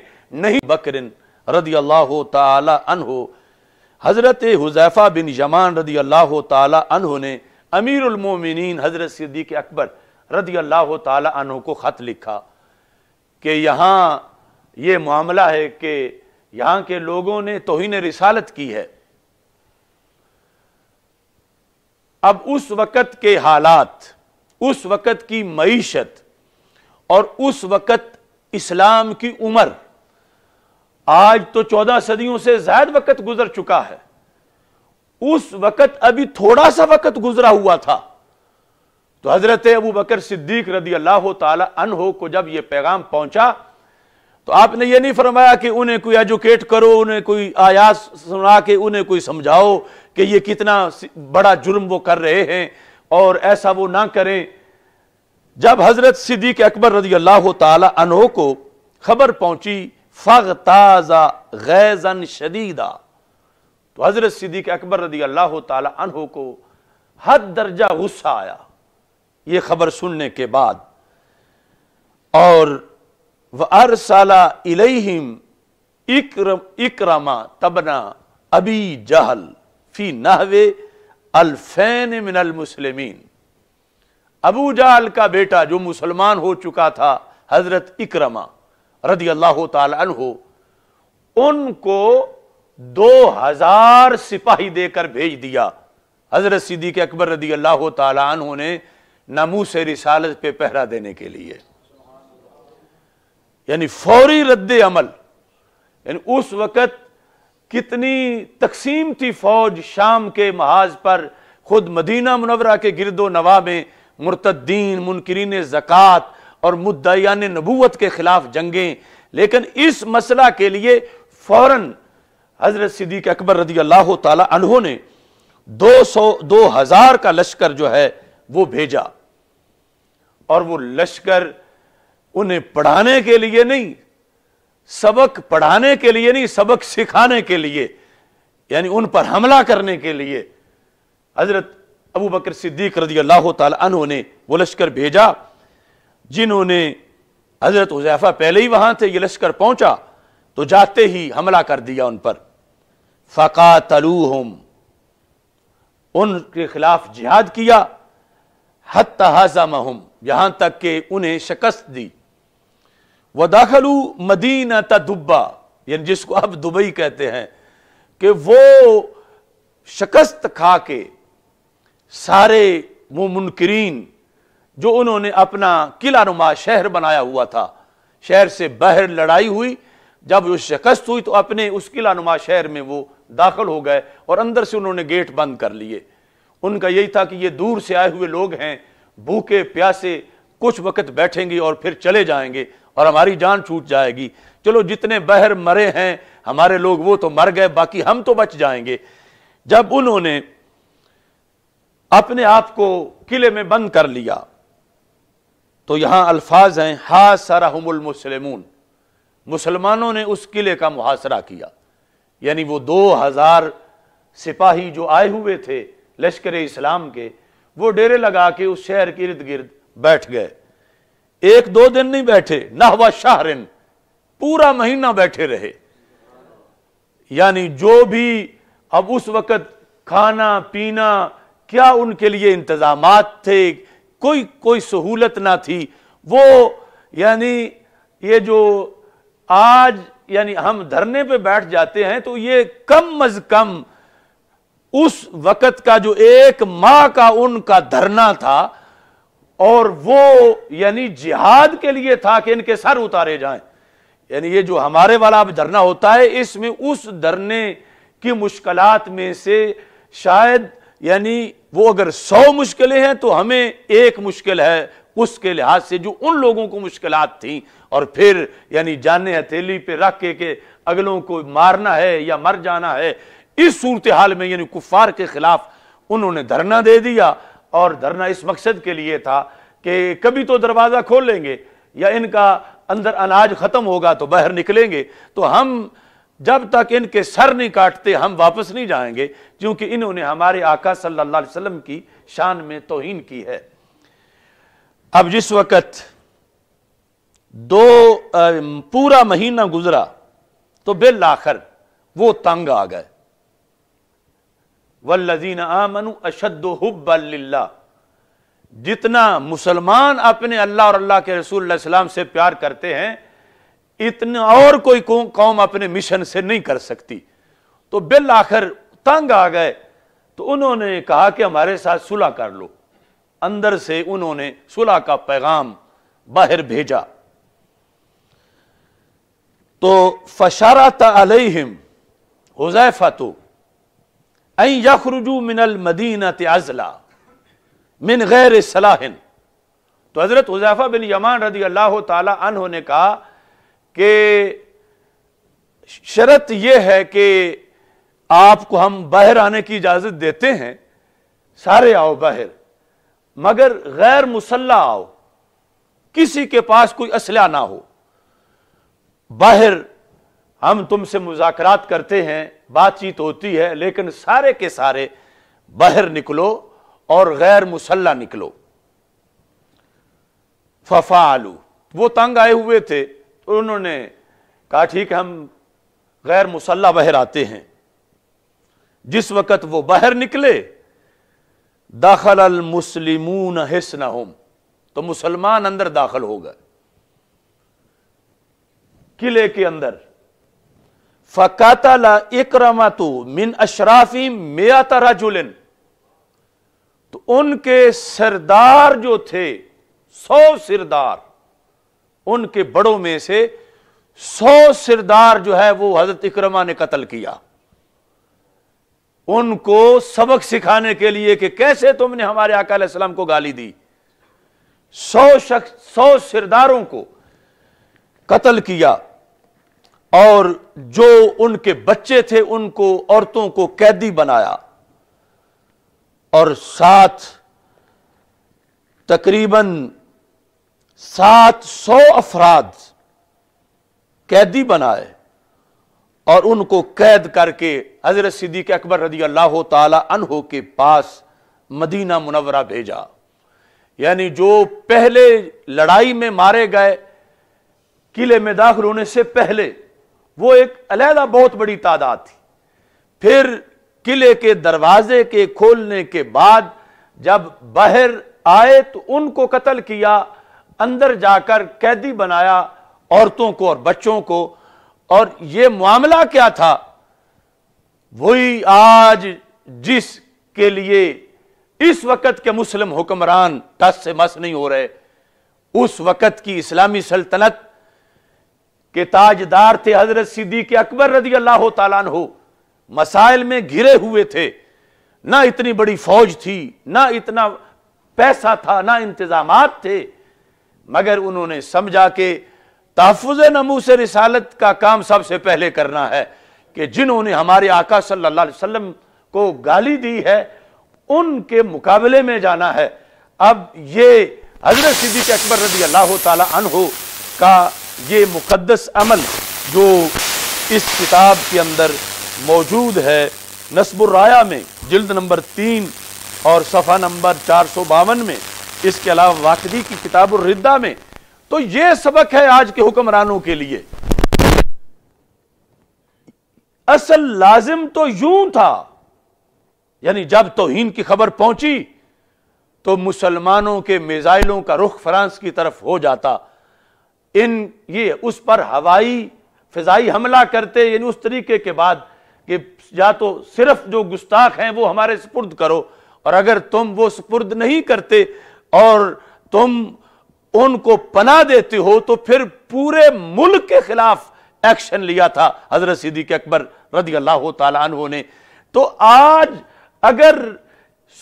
नहीं बकरिन रदी अल्लाह तहो हज़रत हुजैफ़ा बिन यमान रदी अल्लाह तहो ने अमीरमिन हज़रत सिद्दीक अकबर रदी अल्लाह तहो को ख़त लिखा कि यहाँ ये मामला है कि यहाँ के लोगों ने तोहिन रिसालत की है अब उस वक़्त के हालात उस वक़्त की मीशत और उस वक़्त इस्लाम की उम्र आज तो चौदह सदियों से ज्यादा वक़्त गुजर चुका है उस वक़्त अभी थोड़ा सा वक़्त गुजरा हुआ था तो हज़रत अबू बकर सिद्दीक रदी अल्लाह तन को जब यह पैगाम पहुंचा तो आपने ये नहीं फरमाया कि उन्हें कोई एजुकेट करो उन्हें कोई आयास सुना के उन्हें कोई समझाओ कि ये कितना बड़ा जुर्म वो कर रहे हैं और ऐसा वो ना करें जब हजरत सिद्दीक अकबर रजी अल्लाह तहो को खबर पहुंची फग ताज़ा गैजन शदीदा तो हजरत सिद्दीक अकबर रजी अल्लाह तहो को हद दर्जा गुस्सा आया ये खबर सुनने के बाद और व अरसला इक्रमा तबना अबी जहल फी नहवे अलफैन मिनल मुसलमिन अबू जहल का बेटा जो मुसलमान हो चुका था हजरत इक्रमा रदी अल्लाह तहो उनको दो हजार सिपाही देकर भेज दिया हजरत सिद्दीक अकबर रदी अल्लाह तहों ने नमू से रिसालत पे पहरा देने के लिए यानी फौरी रद्द अमल यानी उस वक़्त कितनी तकसीम थी फौज शाम के महाज पर खुद मदीना मुनवरा के गिरदो नवा में मुर्तद्दीन मुनकरीन ज़क़़त और मुद्दयान नबूत के ख़िलाफ़ जंगें लेकिन इस मसला के लिए फ़ौर हज़रत सिद्दीक अकबर रदी अल्लाह तहों ने दो सौ दो हज़ार का लश्कर जो है वो भेजा और वो लश्कर उन्हें पढ़ाने के लिए नहीं सबक पढ़ाने के लिए नहीं सबक सिखाने के लिए यानी उन पर हमला करने के लिए हजरत अबू बकर सिद्दीक रजी अल्लाह तु ने वो लश्कर भेजा जिन्होंने हजरत हुजैफा पहले ही वहां थे ये लश्कर पहुंचा तो जाते ही हमला कर दिया उन पर फ़का तलूहम उनके खिलाफ जिहाद किया हत हजम यहां तक कि उन्हें शिकस्त दी वदाखलू दाखलू मदीना दुब्बा यानी जिसको आप दुबई कहते हैं कि वो शिकस्त खा के सारे वो मुनकरीन जो उन्होंने अपना किला नुमा शहर बनाया हुआ था शहर से बाहर लड़ाई हुई जब वो शिकस्त हुई तो अपने उस किला नुमा शहर में वो दाखिल हो गए और अंदर से उन्होंने गेट बंद कर लिए उनका यही था कि ये दूर से आए हुए लोग हैं भूखे प्यासे कुछ वक्त बैठेंगे और फिर चले जाएंगे और हमारी जान छूट जाएगी चलो जितने बहर मरे हैं हमारे लोग वो तो मर गए बाकी हम तो बच जाएंगे जब उन्होंने अपने आप को किले में बंद कर लिया तो यहां अल्फाज हैं हा सराहमुल मुसलमून मुसलमानों ने उस किले का मुहासरा किया यानी वो दो हजार सिपाही जो आए हुए थे लश्कर इस्लाम के वो डेरे लगा के उस शहर के इर्द गिर्द बैठ गए एक दो दिन नहीं बैठे नहवा शाहरिन पूरा महीना बैठे रहे यानी जो भी अब उस वक़्त खाना पीना क्या उनके लिए इंतज़ाम थे कोई कोई सहूलत ना थी वो यानी ये जो आज यानी हम धरने पे बैठ जाते हैं तो ये कम अज कम उस वक़्त का जो एक माह का उनका धरना था और वो यानी जिहाद के लिए था कि इनके सर उतारे जाएं यानी ये जो हमारे वाला अब धरना होता है इसमें उस धरने की मुश्किलात में से शायद यानी वो अगर सौ मुश्किलें हैं तो हमें एक मुश्किल है उसके लिहाज से जो उन लोगों को मुश्किलात थी और फिर यानी जाने हथेली पे रख के, के अगलों को मारना है या मर जाना है इस सूरत हाल में यानी कुफार के खिलाफ उन्होंने धरना दे दिया और धरना इस मकसद के लिए था कि कभी तो दरवाज़ा खोल लेंगे या इनका अंदर अनाज ख़त्म होगा तो बाहर निकलेंगे तो हम जब तक इनके सर नहीं काटते हम वापस नहीं जाएंगे क्योंकि इन्होंने हमारे आका सल्लल्लाहु अलैहि वसल्लम की शान में तोहीन की है अब जिस वक़्त दो पूरा महीना गुजरा तो बिल आखिर वो तंग आ गए वल्लजीन आमनु अशद हब्ला जितना मुसलमान अपने अल्लाह और अल्लाह के रसूल सलाम से प्यार करते हैं इतना और कोई कौम अपने मिशन से नहीं कर सकती तो बिल आखिर तंग आ गए तो उन्होंने कहा कि हमारे साथ सुलह कर लो अंदर से उन्होंने सुलह का पैगाम बाहर भेजा तो फशारा तलहिम हुजैफा तो यखरजू मिनल मदीनत अजला मिन गैर सलाहिन तो हज़रत उजाफा बिन यमान रदी अल्लाह तह ने कहा कि शर्त यह है कि आपको हम बाहर आने की इजाज़त देते हैं सारे आओ बाहर मगर गैर मुसल्ला आओ किसी के पास कोई असला ना हो बाहर हम तुमसे मुजाकरात करते हैं बातचीत होती है लेकिन सारे के सारे बाहर निकलो और गैर मुसल्ला निकलो फफा आलू वो तंग आए हुए थे तो उन्होंने कहा ठीक हम गैर मुसल्ला बाहर आते हैं जिस वक़्त वो बाहर निकले दाखल अल मुसलिमून हिसन होम तो मुसलमान अंदर दाखिल हो गए किले के अंदर फ़कतल इक्रमा तो मिन अशराफी मेत रजुलिन उनके सरदार जो थे सौ सिरदार उनके बड़ों में से सौ सिरदार जो है वो हजरत इक्रमा ने कत्ल किया उनको सबक सिखाने के लिए कि कैसे तुमने हमारे आकाम को गाली दी सौ शख्स सौ सिरदारों को कत्ल किया और जो उनके बच्चे थे उनको औरतों को कैदी बनाया और साथ तकरीबन सात सौ अफराद कैदी बनाए और उनको कैद करके हजरत सिद्दीक अकबर रजी अल्लाह तहो के पास मदीना मुनवरा भेजा यानी जो पहले लड़ाई में मारे गए किले में दाखिल होने से पहले वो एक अलहदा बहुत बड़ी तादाद थी फिर किले के दरवाजे के खोलने के बाद जब बाहर आए तो उनको कत्ल किया अंदर जाकर कैदी बनाया औरतों को और बच्चों को और ये मामला क्या था वही आज जिस के लिए इस वक्त के मुस्लिम हुक्मरान टस से मस नहीं हो रहे उस वक्त की इस्लामी सल्तनत के ताजदार थे हजरत सिद्दीक अकबर रजी अल्लाह तला हो मसाइल में घिरे हुए थे ना इतनी बड़ी फौज थी ना इतना पैसा था ना इंतजाम थे मगर उन्होंने समझा के तहफुज नमू से रिसालत का काम सबसे पहले करना है कि जिन्होंने हमारे आका सल्लाम को गाली दी है उनके मुकाबले में जाना है अब ये हजरत सिद्दीक अकबर रजी अल्लाह तला का ये मुक़दस अमल जो इस किताब के अंदर मौजूद है नस्बुराया में जल्द नंबर तीन और सफ़ा नंबर चार सौ बावन में इसके अलावा वाकदी की किताब रिद्दा में तो ये सबक है आज के हुक्मरानों के लिए असल लाजिम तो यूं था यानी जब तोहन की खबर पहुंची तो मुसलमानों के मिजाइलों का रुख फ्रांस की तरफ हो जाता इन ये उस पर हवाई फिजाई हमला करते यानी उस तरीके के बाद कि या तो सिर्फ जो गुस्ताख हैं वो हमारे सुपुर्द करो और अगर तुम वो सपुर्द नहीं करते और तुम उनको पना देते हो तो फिर पूरे मुल्क के खिलाफ एक्शन लिया था हजरत सिद्दीक अकबर रदी अल्लाह तु ने तो आज अगर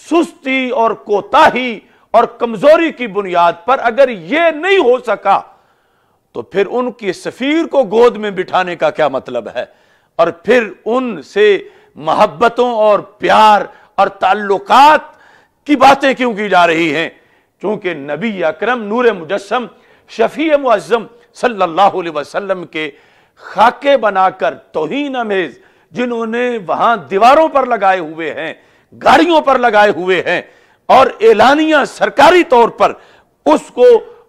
सुस्ती और कोताही और कमजोरी की बुनियाद पर अगर ये नहीं हो सका तो फिर उनके सफ़ीर को गोद में बिठाने का क्या मतलब है और फिर उनसे मोहब्बतों और प्यार और ताल्लुकात की बातें क्यों की जा रही हैं क्योंकि नबी अक्रम नूर मुजस्म शफी मुजम सल्लल्लाहु अलैहि वसल्लम के खाके बनाकर तोहन अमेज जिन्होंने वहां दीवारों पर लगाए हुए हैं गाड़ियों पर लगाए हुए हैं और एलानिया सरकारी तौर पर उसको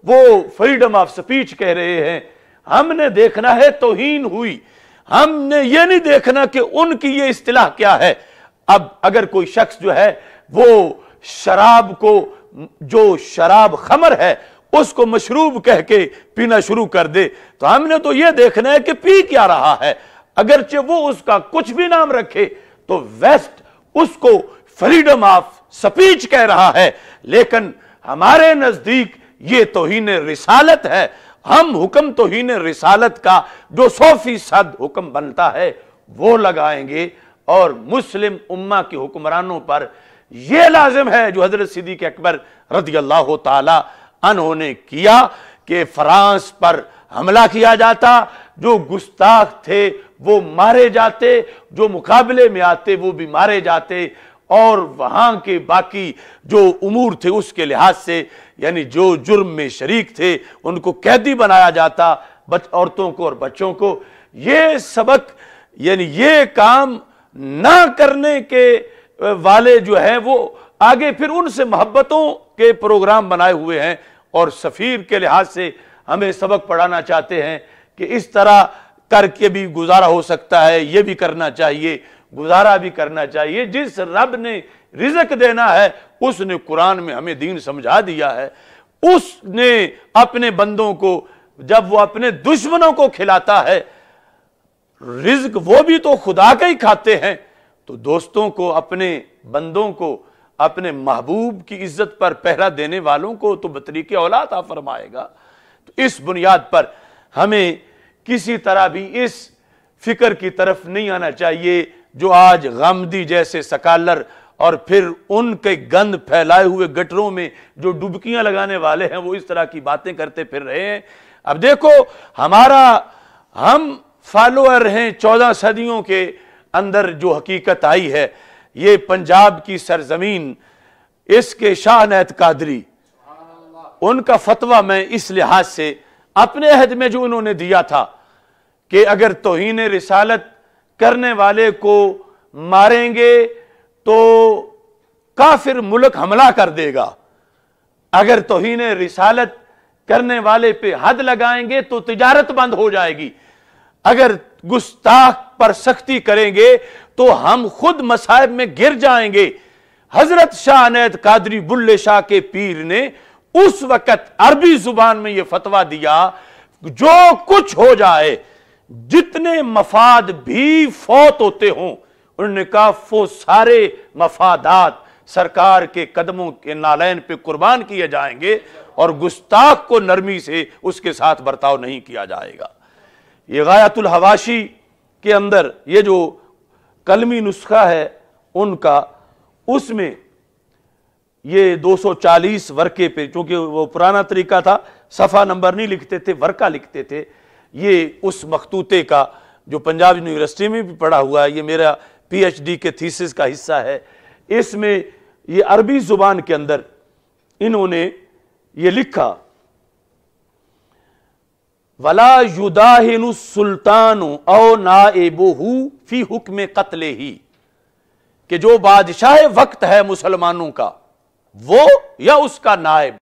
वो फ्रीडम ऑफ स्पीच कह रहे हैं हमने देखना है तोहीन हुई हमने ये नहीं देखना कि उनकी ये इस्तेलाह क्या है अब अगर कोई शख्स जो है वो शराब को जो शराब खमर है उसको मशरूब कह के पीना शुरू कर दे तो हमने तो ये देखना है कि पी क्या रहा है अगरचे वो उसका कुछ भी नाम रखे तो वेस्ट उसको फ्रीडम ऑफ स्पीच कह रहा है लेकिन हमारे नजदीक ये तोहन रिसालत है हम हुक्म तोहन रिसालत का जो सौ फीसद हुक्म बनता है वो लगाएंगे और मुस्लिम उम्मा के हुक्मरानों पर यह लाजिम है जो हजरत सिद्दीक अकबर रदी अल्लाह तहोंने किया कि फ्रांस पर हमला किया जाता जो गुस्ताख थे वो मारे जाते जो मुकाबले में आते वो भी मारे जाते और वहाँ के बाकी जो उमूर थे उसके लिहाज से यानी जो जुर्म में शरीक थे उनको कैदी बनाया जाता बच औरतों को और बच्चों को ये सबक यानी ये काम ना करने के वाले जो हैं वो आगे फिर उनसे मोहब्बतों के प्रोग्राम बनाए हुए हैं और सफ़ीर के लिहाज से हमें सबक पढ़ाना चाहते हैं कि इस तरह करके भी गुजारा हो सकता है ये भी करना चाहिए गुजारा भी करना चाहिए जिस रब ने रिजक देना है उसने कुरान में हमें दीन समझा दिया है उसने अपने बंदों को जब वो अपने दुश्मनों को खिलाता है रिज्क वो भी तो खुदा का ही खाते हैं तो दोस्तों को अपने बंदों को अपने महबूब की इज्जत पर पहरा देने वालों को तो बतरीके औलाद आ फरमाएगा तो इस बुनियाद पर हमें किसी तरह भी इस फिक्र की तरफ नहीं आना चाहिए जो आज गमदी जैसे सकालर और फिर उनके गंद फैलाए हुए गटरों में जो डुबकियां लगाने वाले हैं वो इस तरह की बातें करते फिर रहे हैं अब देखो हमारा हम फॉलोअर हैं चौदह सदियों के अंदर जो हकीकत आई है ये पंजाब की सरजमीन इसके शाह नैत कादरी उनका फतवा मैं इस लिहाज से अपने अहद में जो उन्होंने दिया था कि अगर तोहन रिसालत करने वाले को मारेंगे तो काफिर मुल्क हमला कर देगा अगर तोहन रिसालत करने वाले पे हद लगाएंगे तो तिजारत बंद हो जाएगी अगर गुस्ताख पर सख्ती करेंगे तो हम खुद मसायब में गिर जाएंगे हजरत शाह अनैद कादरी बुल्ले शाह के पीर ने उस वक्त अरबी जुबान में यह फतवा दिया जो कुछ हो जाए जितने मफाद भी फौत होते हों उन्होंने कहा वो सारे मफादात सरकार के कदमों के नालैन पे कुर्बान किए जाएंगे और गुस्ताख को नरमी से उसके साथ बर्ताव नहीं किया जाएगा ये गायतुल हवाशी के अंदर ये जो कलमी नुस्खा है उनका उसमें ये 240 वर्के पे क्योंकि वो पुराना तरीका था सफ़ा नंबर नहीं लिखते थे वर्का लिखते थे ये उस मखतूते का जो पंजाब यूनिवर्सिटी में भी पढ़ा हुआ है ये मेरा पीएचडी के थीसिस का हिस्सा है इसमें ये अरबी ज़ुबान के अंदर इन्होंने ये लिखा वला युदाहिन सुल्तान औ नाएबोहू फी हुक्म कत्ले ही कि जो बादशाह वक्त है मुसलमानों का वो या उसका नायब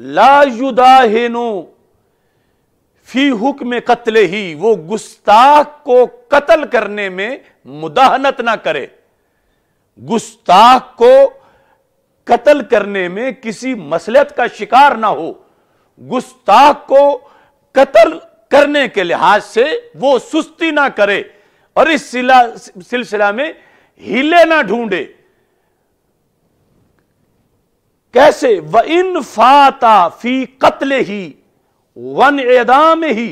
लायुदाहनु फी हुक में कत्ल ही वो गुस्ताख को कत्ल करने में मुदाहनत ना करे गुस्ताख को कत्ल करने में किसी मसलत का शिकार ना हो गुस्ताख को कत्ल करने के लिहाज से वो सुस्ती ना करे और इस सिलसिला में हिले ना ढूंढे कैसे व इन फाता फी कत्ल ही वन एदाम ही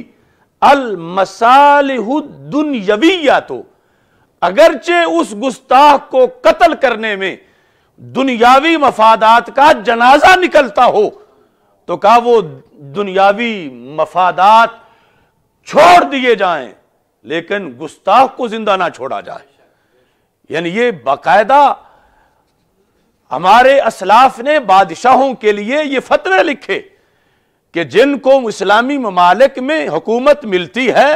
अल या तो अगरचे उस गुस्ताख को कत्ल करने में दुनियावी मफादात का जनाजा निकलता हो तो कहा वो दुनियावी मफादात छोड़ दिए जाएं लेकिन गुस्ताख को जिंदा ना छोड़ा जाए यानी ये बाकायदा हमारे असलाफ ने बादशाहों के लिए ये फतवे लिखे कि जिनको इस्लामी ममालिक में हुकूमत मिलती है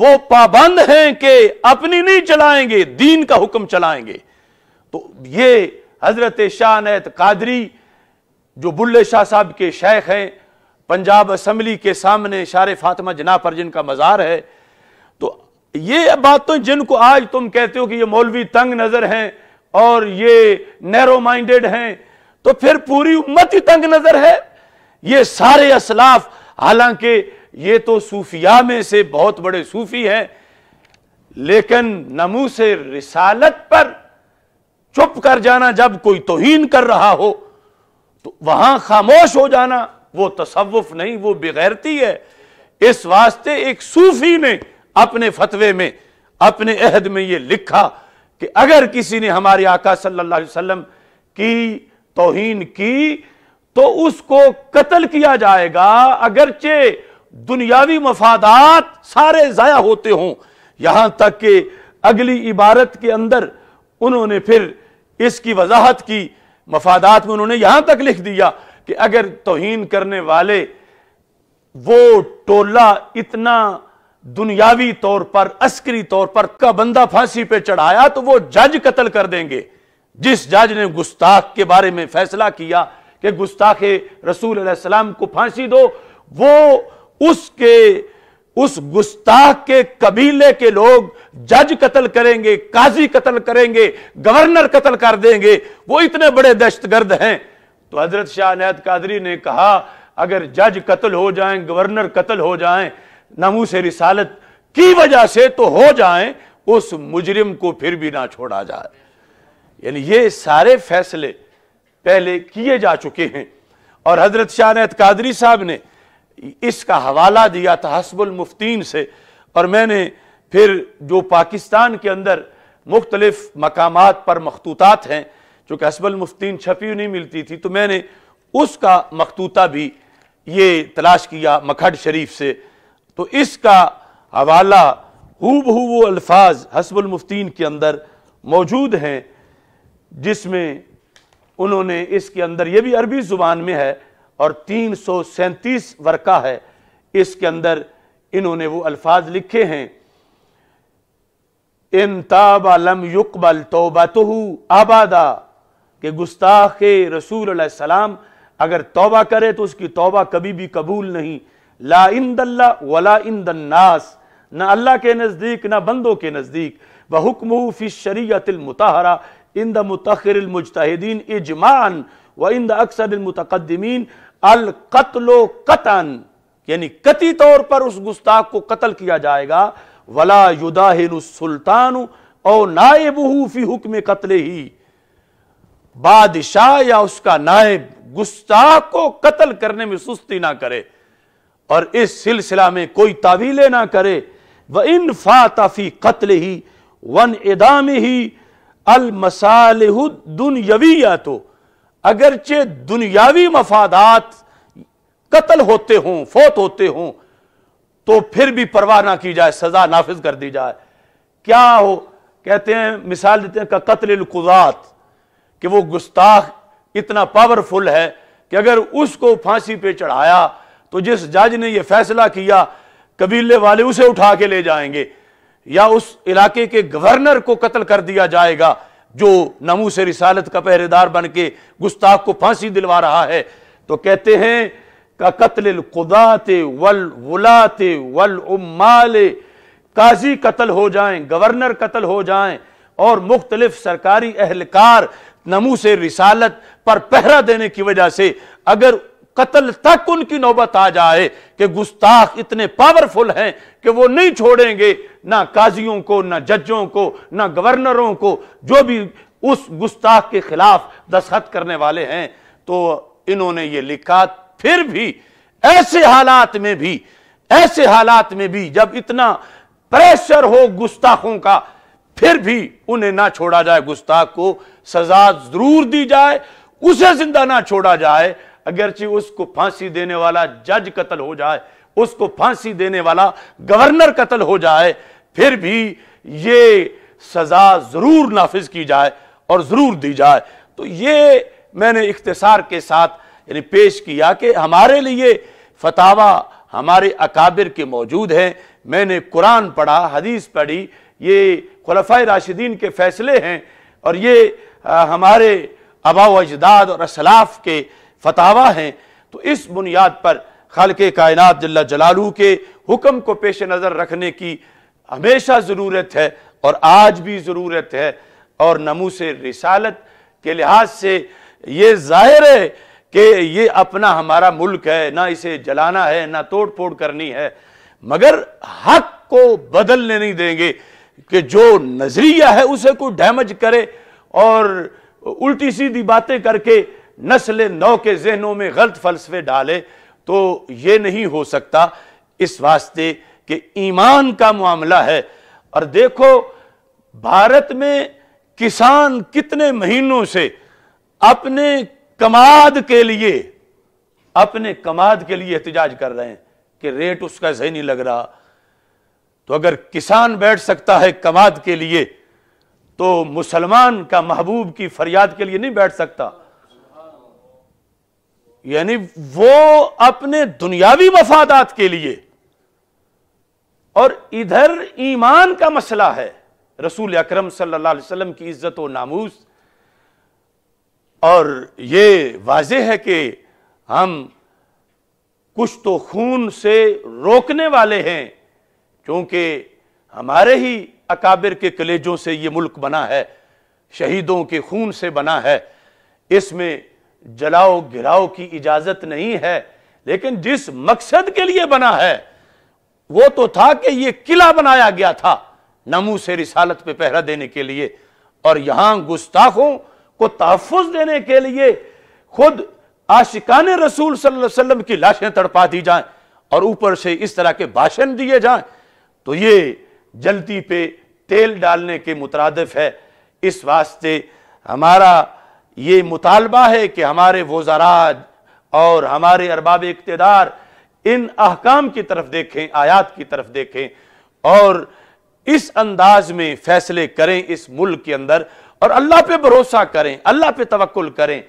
वो पाबंद हैं कि अपनी नहीं चलाएंगे दीन का हुक्म चलाएंगे तो ये हजरत शाह नैत कादरी जो बुल्ले शाह साहब के शेख हैं पंजाब असम्बली के सामने शार फातिमा जना पर जिनका मज़ार है तो ये बात तो जिनको आज तुम कहते हो कि ये मौलवी तंग नज़र हैं और ये नैरो माइंडेड हैं तो फिर पूरी उम्मत ही तंग नजर है ये सारे असलाफ हालांकि ये तो सूफिया में से बहुत बड़े सूफी हैं लेकिन नमू से रिसालत पर चुप कर जाना जब कोई तोहन कर रहा हो तो वहां खामोश हो जाना वो तसवुफ नहीं वो बेगैरती है इस वास्ते एक सूफी ने अपने फतवे में अपने अहद में ये लिखा कि अगर किसी ने हमारे आका सल्लल्लाहु अलैहि वसल्लम की तोहीन की तो उसको कत्ल किया जाएगा अगरचे दुनियावी मफादात सारे ज़ाया होते हों यहां तक कि अगली इबारत के अंदर उन्होंने फिर इसकी वजाहत की मफादात में उन्होंने यहां तक लिख दिया कि अगर तोहीन करने वाले वो टोला इतना दुनियावी तौर पर अस्करी तौर पर का बंदा फांसी पे चढ़ाया तो वो जज कत्ल कर देंगे जिस जज ने गुस्ताख के बारे में फैसला किया कि गुस्ताख रसूल सलाम को फांसी दो वो उसके उस गुस्ताख के कबीले के लोग जज कत्ल करेंगे काजी कत्ल करेंगे गवर्नर कत्ल कर देंगे वो इतने बड़े दहशतगर्द हैं तो हजरत शाह नहत कादरी ने कहा अगर जज कत्ल हो जाएं गवर्नर कत्ल हो जाएं नमूस रिसालत की वजह से तो हो जाए उस मुजरिम को फिर भी ना छोड़ा जाए यानी ये सारे फैसले पहले किए जा चुके हैं और हजरत शाहनत कादरी साहब ने इसका हवाला दिया था हसबुल मुफ्तीन से और मैंने फिर जो पाकिस्तान के अंदर मुख्तलिफ मकाम पर मखतूतात हैं चूँकि हसबुल मुफ्तीन छपी नहीं मिलती थी तो मैंने उसका मखतूता भी ये तलाश किया मखड़ शरीफ से तो इसका हवाला हु बहू वो अल्फाज मुफ्तीन के अंदर मौजूद हैं जिसमें उन्होंने इसके अंदर यह भी अरबी ज़ुबान में है और तीन सौ सैंतीस वर्का है इसके अंदर इन्होंने वो अल्फाज लिखे हैं इन ताबालम युकबल तोबा तो आबादा के गुस्ताख रसूल सलाम अगर तोबा करे तो उसकी तोबा कभी भी कबूल नहीं ला इन दल्ला वला इन दन्नास न अल्लाह के नज़दीक न बंदों के नज़दीक व हुक्म फ़ी शरीतमतहरा इन द मतरमजतहदीन इजमान व इन द अक्सरमतकदमीन अलकतलो कतन यानी कति तौर पर उस गुस्ताख को कत्ल किया जाएगा वला युदाहिन सुल्तान और नायब फी हुक्म कत्ल ही बादशाह या उसका नायब गुस्ताख को कत्ल करने में सुस्ती ना करे और इस सिलसिला में कोई तावीले ना करे व इन फातफ़ी कत्ल ही वन इदाम ही दुनियावी तो अगरचे दुनियावी मफादात कत्ल होते हों फोत होते हों तो फिर भी परवाह ना की जाए सजा नाफिज कर दी जाए क्या हो कहते हैं मिसाल देते हैं का कत्ल कुदात कि वो गुस्ताख इतना पावरफुल है कि अगर उसको फांसी पे चढ़ाया तो जिस जज ने यह फैसला किया कबीले वाले उसे उठा के ले जाएंगे या उस इलाके के गवर्नर को कत्ल कर दिया जाएगा जो नमू से रिसालत का पहरेदार बन के गुस्ताख को फांसी दिलवा रहा है तो कहते हैं का कत्ल खुदात वल वलात वल उमाले काजी कत्ल हो जाएं गवर्नर कत्ल हो जाएं और मुख्तलिफ सरकारी अहलकार नमू से रिसालत पर पहरा देने की वजह से अगर कत्ल तक उनकी नौबत आ जाए कि गुस्ताख इतने पावरफुल हैं कि वो नहीं छोड़ेंगे ना काजियों को ना जजों को ना गवर्नरों को जो भी उस गुस्ताख के खिलाफ दस्खत करने वाले हैं तो इन्होंने ये लिखा फिर भी ऐसे हालात में भी ऐसे हालात में भी जब इतना प्रेशर हो गुस्ताखों का फिर भी उन्हें ना छोड़ा जाए गुस्ताख को सजा जरूर दी जाए उसे जिंदा ना छोड़ा जाए अगरचि उसको फांसी देने वाला जज कत्ल हो जाए उसको फांसी देने वाला गवर्नर कत्ल हो जाए फिर भी ये सज़ा ज़रूर नाफिज की जाए और ज़रूर दी जाए तो ये मैंने इख्तसार के साथ यानी पेश किया कि हमारे लिए फतावा हमारे अकाबिर के मौजूद हैं मैंने कुरान पढ़ा हदीस पढ़ी ये खलफा राशिदीन के फ़ैसले हैं और ये आ, हमारे अबा अजदाद और असलाफ के फतावा हैं तो इस बुनियाद पर खाल के कायनत जल्ला जलालू के हुक्म को पेश नज़र रखने की हमेशा ज़रूरत है और आज भी ज़रूरत है और नमू से रिसालत के लिहाज से ये ज़ाहिर है कि ये अपना हमारा मुल्क है ना इसे जलाना है ना तोड़ फोड़ करनी है मगर हक को बदलने नहीं देंगे कि जो नज़रिया है उसे कोई डैमेज करे और उल्टी सीधी बातें करके नस्ल नौ के जहनों में गलत फलसफे डाले तो ये नहीं हो सकता इस वास्ते कि ईमान का मामला है और देखो भारत में किसान कितने महीनों से अपने कमाद के लिए अपने कमाद के लिए एहतजाज कर रहे हैं कि रेट उसका सही नहीं लग रहा तो अगर किसान बैठ सकता है कमाद के लिए तो मुसलमान का महबूब की फरियाद के लिए नहीं बैठ सकता यानी वो अपने दुनियावी मफादात के लिए और इधर ईमान का मसला है रसूल अकरम सल्लल्लाहु अलैहि वसल्लम की इज्जत और नामूस और ये वाज है कि हम कुछ तो खून से रोकने वाले हैं क्योंकि हमारे ही अकाबिर के कलेजों से ये मुल्क बना है शहीदों के खून से बना है इसमें जलाओ गिराओ की इजाजत नहीं है लेकिन जिस मकसद के लिए बना है वो तो था कि ये किला बनाया गया था नमू से रिसालत पे पहरा देने के लिए और यहां गुस्ताखों को तहफुज देने के लिए खुद आशिकान रसूल वसल्लम की लाशें तड़पा दी जाएं और ऊपर से इस तरह के भाषण दिए जाएं तो ये जलती पे तेल डालने के मुतरदफ है इस वास्ते हमारा ये मुतालबा है कि हमारे वजाराज और हमारे अरबाब इकतदार इन अहकाम की तरफ देखें आयात की तरफ देखें और इस अंदाज में फैसले करें इस मुल्क के अंदर और अल्लाह पे भरोसा करें अल्लाह पे तवक्ल करें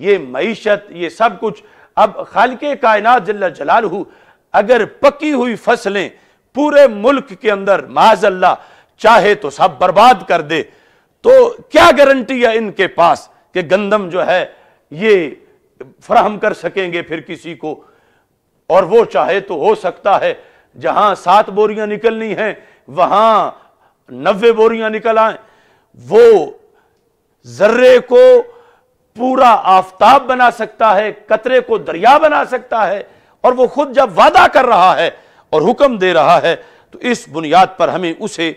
ये मीशत ये सब कुछ अब खाल के कायनात जल्ला हु अगर पकी हुई फसलें पूरे मुल्क के अंदर माजल्ला चाहे तो सब बर्बाद कर दे तो क्या गारंटी है इनके पास कि गंदम जो है ये फ्राहम कर सकेंगे फिर किसी को और वो चाहे तो हो सकता है जहां सात बोरियां निकलनी हैं वहां नब्बे बोरियां निकल आए वो जर्रे को पूरा आफताब बना सकता है कतरे को दरिया बना सकता है और वो खुद जब वादा कर रहा है और हुक्म दे रहा है तो इस बुनियाद पर हमें उसे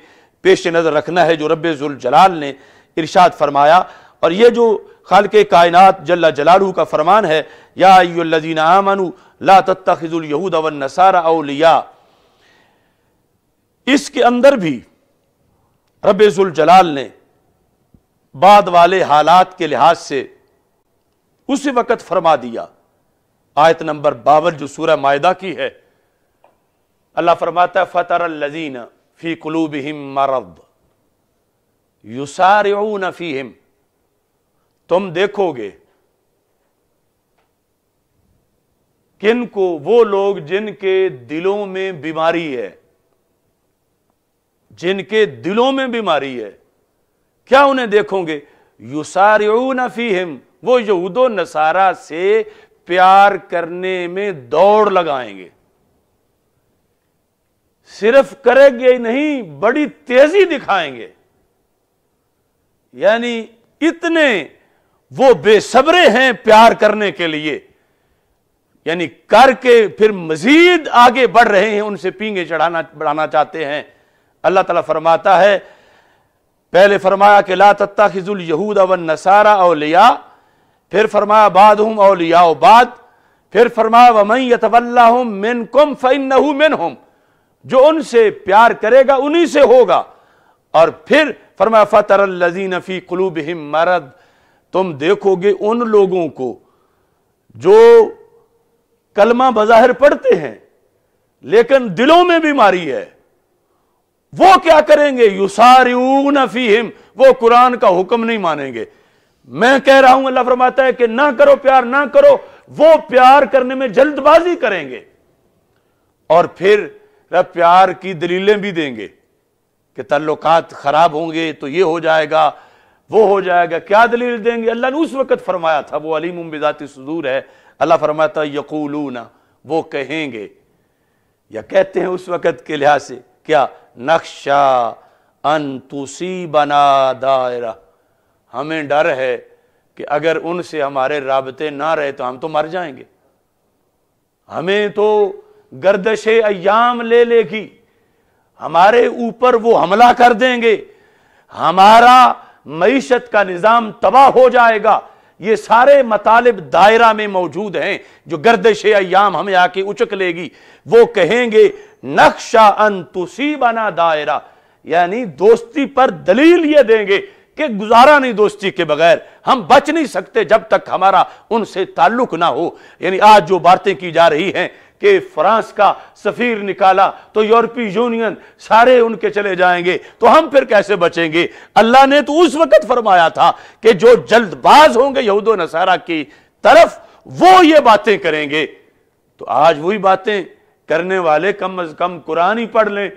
पेश नज़र रखना है जो जुल जलाल ने इरशाद फरमाया और ये जो खाल के कायनत जल्ला जलालू का फरमान है याजीन आमनु ला यहूद अवन नसारा अलिया इसके अंदर भी रबाल ने बाद वाले हालात के लिहाज से उसी वक़्त फरमा दिया आयत नंबर बावन जो सूरह मायदा की है अल्लाह फरमाता फ़तर लजीन फ़ी कलूब हिम मरब युसार फ़ी हिम तुम देखोगे किन को वो लोग जिनके दिलों में बीमारी है जिनके दिलों में बीमारी है क्या उन्हें देखोगे नफी हिम वो यहूदो नसारा से प्यार करने में दौड़ लगाएंगे सिर्फ करेंगे नहीं बड़ी तेजी दिखाएंगे यानी इतने वो बेसब्रे हैं प्यार करने के लिए यानी करके फिर मजीद आगे बढ़ रहे हैं उनसे पींगे चढ़ाना बढ़ाना चाहते हैं अल्लाह ताला फरमाता है पहले फरमाया कि ला तत्ता खिजुल यहूद अवन नसारा अलिया फिर फरमाया बाद हम अलिया बाद फिर फरमाया वमई यतवल्ला मिन कुम फ़ैन मिन हम जो उनसे प्यार करेगा उन्हीं से होगा और फिर फरमाया फ़तर लजीन फ़ी हिम मरद तुम देखोगे उन लोगों को जो कलमा बज़ाहिर पढ़ते हैं लेकिन दिलों में बीमारी है वो क्या करेंगे युसारून फीहिम वो कुरान का हुक्म नहीं मानेंगे मैं कह रहा हूं अल्लाह फरमाता है कि ना करो प्यार ना करो वो प्यार करने में जल्दबाजी करेंगे और फिर प्यार की दलीलें भी देंगे कि तल्लुकात खराब होंगे तो ये हो जाएगा वो हो जाएगा क्या दलील देंगे अल्लाह ने उस वक़्त फरमाया था वो अलीम बिजाती सुदूर है अल्लाह फरमाया था ना वो कहेंगे या कहते हैं उस वक़्त के लिहाज से क्या नक्शा अनतुसी बना दायरा हमें डर है कि अगर उनसे हमारे रबते ना रहे तो हम तो मर जाएंगे हमें तो गर्दश अयाम ले लेगी हमारे ऊपर वो हमला कर देंगे हमारा मीशत का निज़ाम तबाह हो जाएगा ये सारे मतालब दायरा में मौजूद हैं जो गर्दश अयाम हमें आके उचक लेगी वो कहेंगे नक्शा अन तुसी बना दायरा यानी दोस्ती पर दलील ये देंगे कि गुजारा नहीं दोस्ती के बगैर हम बच नहीं सकते जब तक हमारा उनसे ताल्लुक ना हो यानी आज जो बातें की जा रही हैं कि फ्रांस का सफीर निकाला तो यूरोपीय यूनियन सारे उनके चले जाएंगे तो हम फिर कैसे बचेंगे अल्लाह ने तो उस वक्त फरमाया था कि जो जल्दबाज होंगे यहूद नसारा की तरफ वो ये बातें करेंगे तो आज वही बातें करने वाले कम अज कम कुरान ही पढ़ लें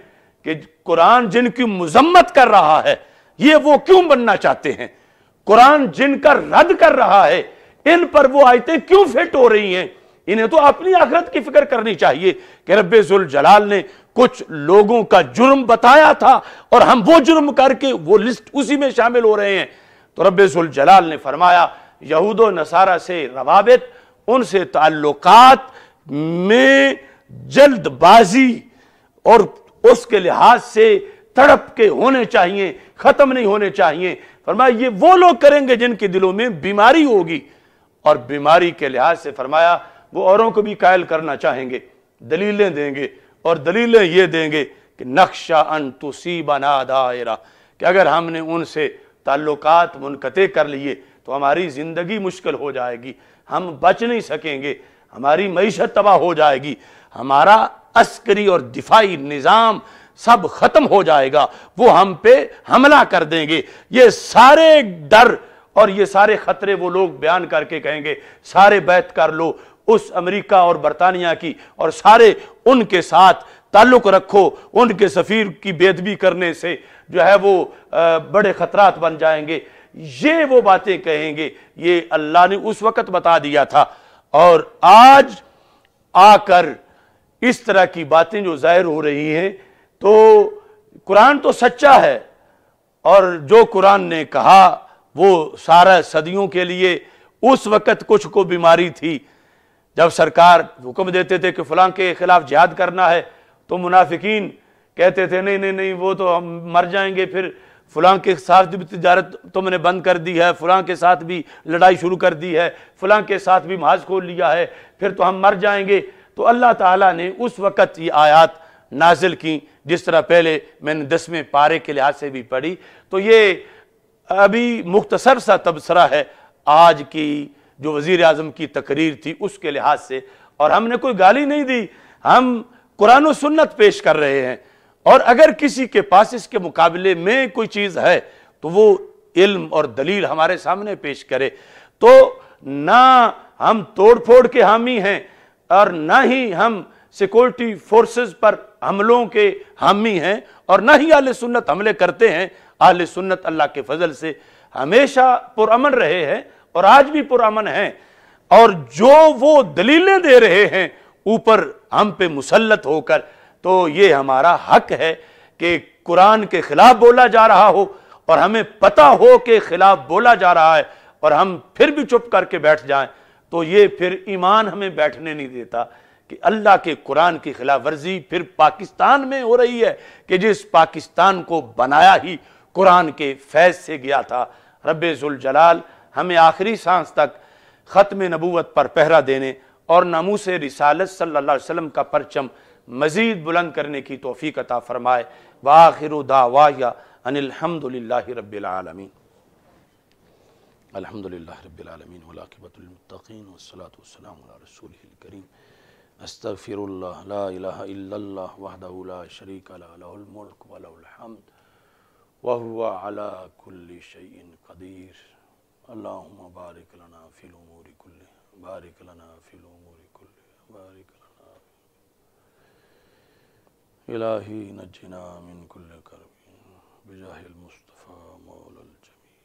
कि कुरान जिनकी मजम्मत कर रहा है ये वो क्यों बनना चाहते हैं कुरान जिनका रद्द कर रहा है इन पर वो आयतें क्यों फिट हो रही हैं इन्हें तो अपनी आखरत की फिक्र करनी चाहिए कि जुल जलाल ने कुछ लोगों का जुर्म बताया था और हम वो जुर्म करके वो लिस्ट उसी में शामिल हो रहे हैं तो जुल जलाल ने फरमाया यहूद नसारा से रवाबित उनसे ताल्लुकात में जल्दबाजी और उसके लिहाज से तड़प के होने चाहिए ख़त्म नहीं होने चाहिए फरमाया ये वो लोग करेंगे जिनके दिलों में बीमारी होगी और बीमारी के लिहाज से फरमाया वो औरों को भी कायल करना चाहेंगे दलीलें देंगे और दलीलें ये देंगे कि नक्शा अन तुसी बना दायरा कि अगर हमने उनसे ताल्लुकात मुनकते कर लिए तो हमारी ज़िंदगी मुश्किल हो जाएगी हम बच नहीं सकेंगे हमारी मीशत तबाह हो जाएगी हमारा अस्करी और दिफाई निज़ाम सब ख़त्म हो जाएगा वो हम पे हमला कर देंगे ये सारे डर और ये सारे ख़तरे वो लोग बयान करके कहेंगे सारे बैत कर लो उस अमेरिका और बरतानिया की और सारे उनके साथ ताल्लुक़ रखो उनके सफ़ीर की बेदबी करने से जो है वो बड़े ख़तरात बन जाएंगे ये वो बातें कहेंगे ये अल्लाह ने उस वक़्त बता दिया था और आज आकर इस तरह की बातें जो जाहिर हो रही हैं तो कुरान तो सच्चा है और जो कुरान ने कहा वो सारा सदियों के लिए उस वक़्त कुछ को बीमारी थी जब सरकार हुक्म देते थे कि फलां के खिलाफ जिहाद करना है तो मुनाफिकीन कहते थे नहीं नहीं नहीं वो तो हम मर जाएंगे फिर फलां के साथ भी तजारत तुमने बंद कर दी है फलां के साथ भी लड़ाई शुरू कर दी है फलां के साथ भी महाज खोल लिया है फिर तो हम मर जाएंगे तो अल्लाह ताला ने उस वक़्त ये आयात नाजिल की जिस तरह पहले मैंने दसवें पारे के लिहाज से भी पढ़ी तो ये अभी मुख्तसर सा तबसरा है आज की जो वजीर अजम की तकरीर थी उसके लिहाज से और हमने कोई गाली नहीं दी हम कुरान सुन्नत पेश कर रहे हैं और अगर किसी के पास इसके मुकाबले में कोई चीज़ है तो वो इल्म और दलील हमारे सामने पेश करे तो ना हम तोड़ फोड़ के हामी हैं और ना ही हम सिक्योरिटी फोर्सेस पर हमलों के हामी हैं और ना ही आल सुन्नत हमले करते हैं आल सुन्नत अल्लाह के फजल से हमेशा पुरमन रहे हैं और आज भी पुरामन है और जो वो दलीलें दे रहे हैं ऊपर हम पे मुसलत होकर तो ये हमारा हक है कि कुरान के खिलाफ बोला जा रहा हो और हमें पता हो के खिलाफ बोला जा रहा है और हम फिर भी चुप करके बैठ जाएं तो ये फिर ईमान हमें बैठने नहीं देता कि अल्लाह के कुरान की खिलाफ वर्जी फिर पाकिस्तान में हो रही है कि जिस पाकिस्तान को बनाया ही कुरान के फैज से गया था रबे जुल जलाल हमें आखिरी सांस तक ख़त्म नबूत पर पहरा देने और नामूस रिसालत सल्ला वसम का परचम मज़ीद बुलंद करने की तोफ़ी अता फ़रमाए वाखिर استغفر الله لا अलहमदिल्ला रबालमीन الله وحده لا شريك له له الملك وله الحمد وهو على كل شيء قدير اللهم بارك لنا في الأمور كلها بارك لنا في الأمور كلها بارك لنا إلهي نجنا من كل كرب بجاه المصطفى مولى الجميع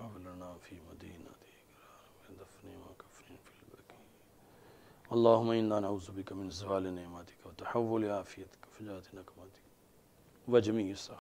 وابلنا في مدينتي كرام دفني وكفني في البكي اللهم إنا نعوذ بك من زوال نعمتك وتحول عافيتك فجاة نقمتك وجميع السخاء